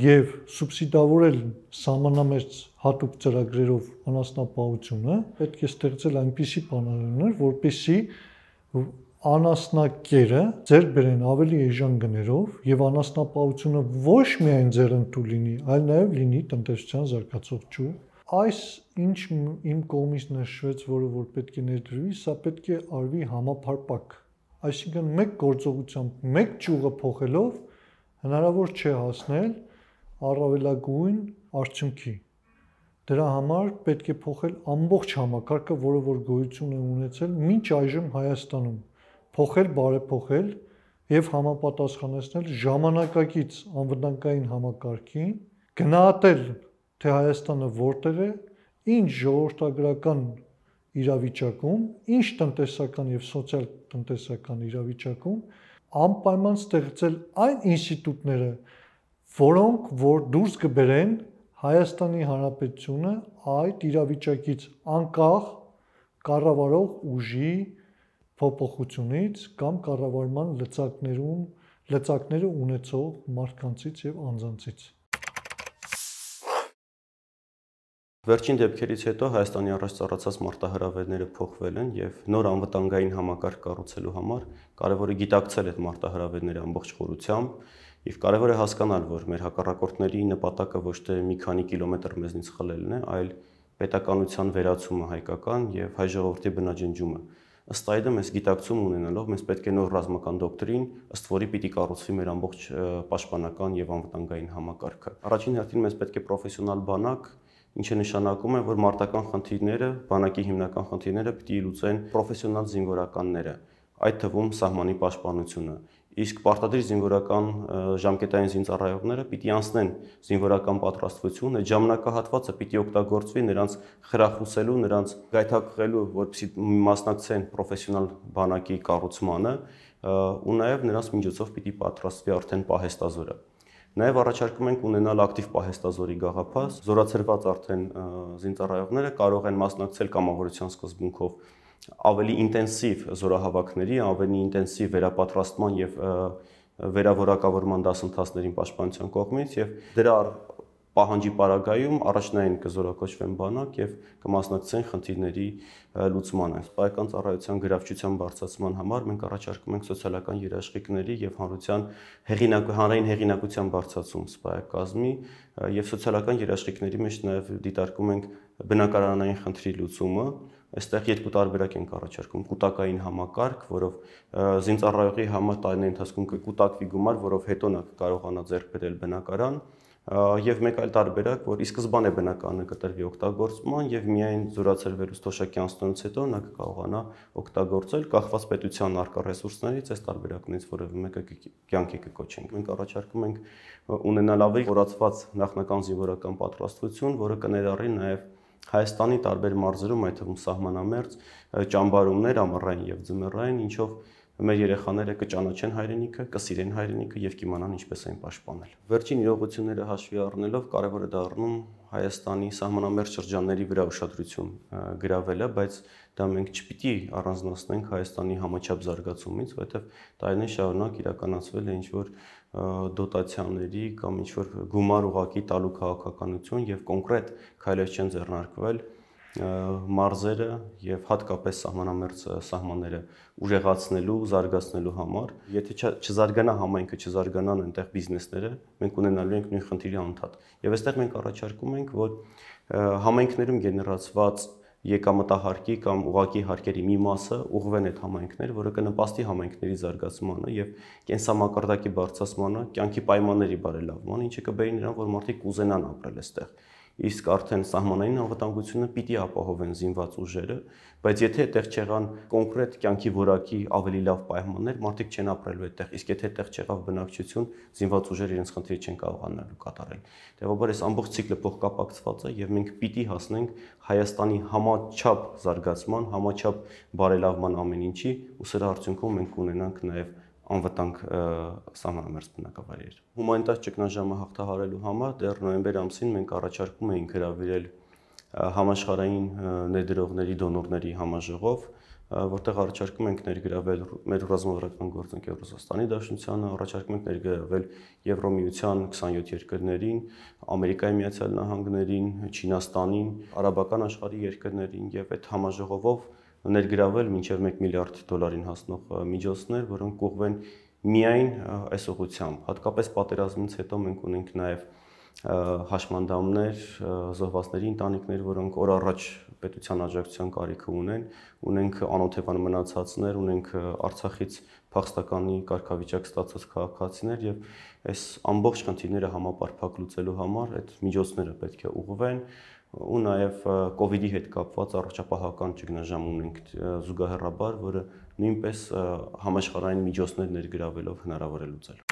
եւ սուբսիդավորել համանամերձ հատուկ ծրագրերով անասնապահությունը, պետք է ստեղծել այնպիսի բանալներ, որպեսզի անասնակերը ձեր բերեն ավելի էժան գներով եւ անասնապահությունը ոչ միայն ձեռնտու լինի, այլ նաեւ լինի տնտեսության զարգացող ճյուղ։ Այս ինչ իմ կողմից նշվեց, որը որ պետք է ներդրվի, սա պետք է արվի համապարփակ Այսինքն մեկ գործողությամբ, մեկ ճյուղը փոխելով հնարավոր չէ հասնել առավելագույն արդյունքի։ Դրա համար պետք է փոխել ամբողջ համակարգը, որը որ գոյություն է ունեցել մինչ այժմ Հայաստանում։ Փոխել, բարեփոխել եւ համապատասխանեցնել ժամանակակից անվտանգային համակարգին, գնահատել թե Հայաստանը որտեղ է, ինչ ժողովրդագրական իրավիճակում, ինչ տնտեսական եւ սոցիալ տնտեսական իրավիճակում անպայման ստեղծել այն ինստիտուտները, որոնք որ դուրս կբերեն Հայաստանի Հանրապետությունը այդ իրավիճակից անկախ կառավարող ուժի փոփոխությունից կամ կառավարման լծակներում լծակները ունեցող մարդկանցից եւ անձանցից Վերջին դեպքերից հետո Հայաստանի առաջ ծառացած մարտահրավերները փոխվել են եւ նոր անվտանգային համակարգ կառուցելու համար կարեւոր է գիտակցել այդ մարտահրավերները ամբողջ խորությամբ եւ կարեւոր է հասկանալ, որ մեր հակառակորդների նպատակը ոչ թե մի քանի կիլոմետր մեզնից խլելն է, այլ պետականության վերացումը հայկական եւ հայ ժողովրդի բնաջնջումը։ Ըստ այդմ այս գիտակցում ունենալով մենք պետք է նոր ռազմական դոկտրին, ըստ որի պիտի կառուցվի մեր ամբողջ պաշտպանական եւ անվտանգային համակարգը։ Առաջին հերթին մենք պետք է պրոֆեսիոնալ բանակ, ինչը նշանակում է, որ մարտական խնդիրները, բանակի հիմնական խնդիրները պիտի լուծեն պրոֆեսիոնալ զինվորականները, այդ թվում սահմանի պաշտպանությունը։ Իսկ պարտադիր զինվորական ժամկետային զինծառայողները պիտի անցնեն զինվորական պատրաստություն, այդ ժամանակահատվածը պիտի օգտագործվի նրանց խրախուսելու, նրանց գայթակղելու, որպեսզի մասնակցեն պրոֆեսիոնալ բանակի կառուցմանը, ու նաև նրանց միջոցով պիտի պատրաստվի արդեն պահեստազորը։ Նաև առաջարկում ենք ունենալ ակտիվ պահեստազորի գաղափաս։ Զորացրված արդեն զինծառայողները կարող են մասնակցել կամավորության սկզբունքով ավելի ինտենսիվ զորահավաքների, ավելի ինտենսիվ վերապատրաստման եւ վերավորակավորման դասընթացներին պաշտպանության կողմից եւ դրա պահանջի պարագայում առաջնային կզորակոչվեն բանակ եւ կմասնակցեն խնդիրների լուծմանը։ Սպայական ծառայության գրավչության բարձրացման համար մենք առաջարկում ենք սոցիալական երաշխիքների եւ հանրության հեղինակ հանրային հեղինակության բարձրացում սպայակազմի եւ սոցիալական երաշխիքների մեջ նաեւ դիտարկում ենք բնակարանային խնդրի լուծումը, այստեղ երկու տարբերակ ենք առաջարկում՝ կուտակային համակարգ, որով զինծառայողի համար տարիների ընթացքում կկուտակվի գումար, որով հետո նա կարողանա ձեռք բերել բնակարան, եւ մեկ այլ տարբերակ, որ ի սկզբանե բնականը կտրվի օգտագործման եւ միայն զորացրվելուց թոշակի անցնելուց հետո նա կկարողանա օգտագործել կախված պետության արկա ռեսուրսներից այս տարբերակներից որևէ մեկը կյանքի կկոչենք։ Մենք առաջարկում ենք ունենալ ավելի որացված նախնական զինվորական պատրաստություն, որը կներառի նաեւ Հայաստանի տարբեր մարզերում, այդ թվում սահմանամերձ ճամբարումներ ամառային եւ ձմեռային, ինչով մեր երեխաները կճանաչեն հայրենիքը, կսիրեն հայրենիքը եւ կիմանան ինչպես այն պաշտպանել։ Վերջին իրողությունները հաշվի առնելով կարևոր է դառնում Հայաստանի սահմանամերջ շրջանների վրա ուշադրություն գրավելը, բայց դա մենք չպիտի առանձնացնենք Հայաստանի համաչափ զարգացումից, որովհետեւ տարիներ շարունակ իրականացվել է ինչ-որ դոտացիաների կամ ինչ-որ գումար ուղակի տալու քաղաքականություն եւ կոնկրետ քայլեր չեն ձեռնարկվել մարզերը եւ հատկապես սահմանամերձ սահմանները ուժեղացնելու, զարգացնելու համար։ Եթե չզարգանա համայնքը, չզարգանան այնտեղ բիզնեսները, մենք ունենալու ենք նույն խնդիրի անդադ։ Եվ այստեղ մենք առաջարկում ենք, որ համայնքներում գեներացված եկամտահարկի կամ ուղակի հարկերի մի մասը ուղղվեն այդ համայնքներ, որը կնպաստի համայնքների զարգացմանը եւ կենսամակարդակի բարձրացմանը, կյանքի պայմանների բարելավմանը, ինչը կբերի նրան, որ մարդիկ կուզենան ապրել այստեղ իսկ արդեն սահմանային անվտանգությունը պիտի ապահովեն զինված ուժերը, բայց եթե այդտեղ չեղան կոնկրետ կյանքի որակի ավելի լավ պայմաններ, մարդիկ չեն ապրելու այդտեղ, իսկ եթե այդտեղ չեղավ բնակչություն, զինված ուժերը իրենց խնդիրը չեն կարողանալու կատարել։ Տեղաբար այս ամբողջ ցիկլը փոխկապակցված է եւ մենք պիտի հասնենք Հայաստանի համաչափ զարգացման, համաչափ բարելավման ամեն ինչի, ու սրա արդյունքում մենք կունենանք նաեւ անվտանգ սահմանամերձ բնակավայրեր։ Հումանիտար ճգնաժամը հաղթահարելու համար դեռ նոյեմբեր ամսին մենք առաջարկում էինք հրավիրել համաշխարհային ներդրողների դոնորների համաժողով, որտեղ առաջարկում ենք ներգրավել մեր ռազմավարական գործընկեր Ռուսաստանի Դաշնությանը, առաջարկում ենք ներգրավել Եվրոմիության 27 երկրներին, Ամերիկայի Միացյալ Նահանգներին, Չինաստանին, արաբական աշխարհի երկրներին եւ այդ համաժողովով ներգրավել մինչև 1 միլիարդ դոլարին հասնող միջոցներ, որոնք կողվեն միայն այս ուղությամբ։ Հատկապես պատերազմից հետո մենք ունենք նաև հաշմանդամներ, զոհվածների ընտանիքներ, որոնք օր առաջ պետության աջակցության կարիքը ունեն, ունենք անօթևան մնացածներ, ունենք Արցախից փախստականի կարգավիճակ ստացած քաղաքացիներ եւ այս ամբողջ խնդիրները համապարփակ լուծելու համար այդ միջոցները պետք է ուղղվեն ու նաև COVID-ի հետ կապված առողջապահական ճգնաժամ ունենք զուգահեռաբար, որը նույնպես համաշխարհային միջոցներ ներգրավելով հնարավոր է լուծել։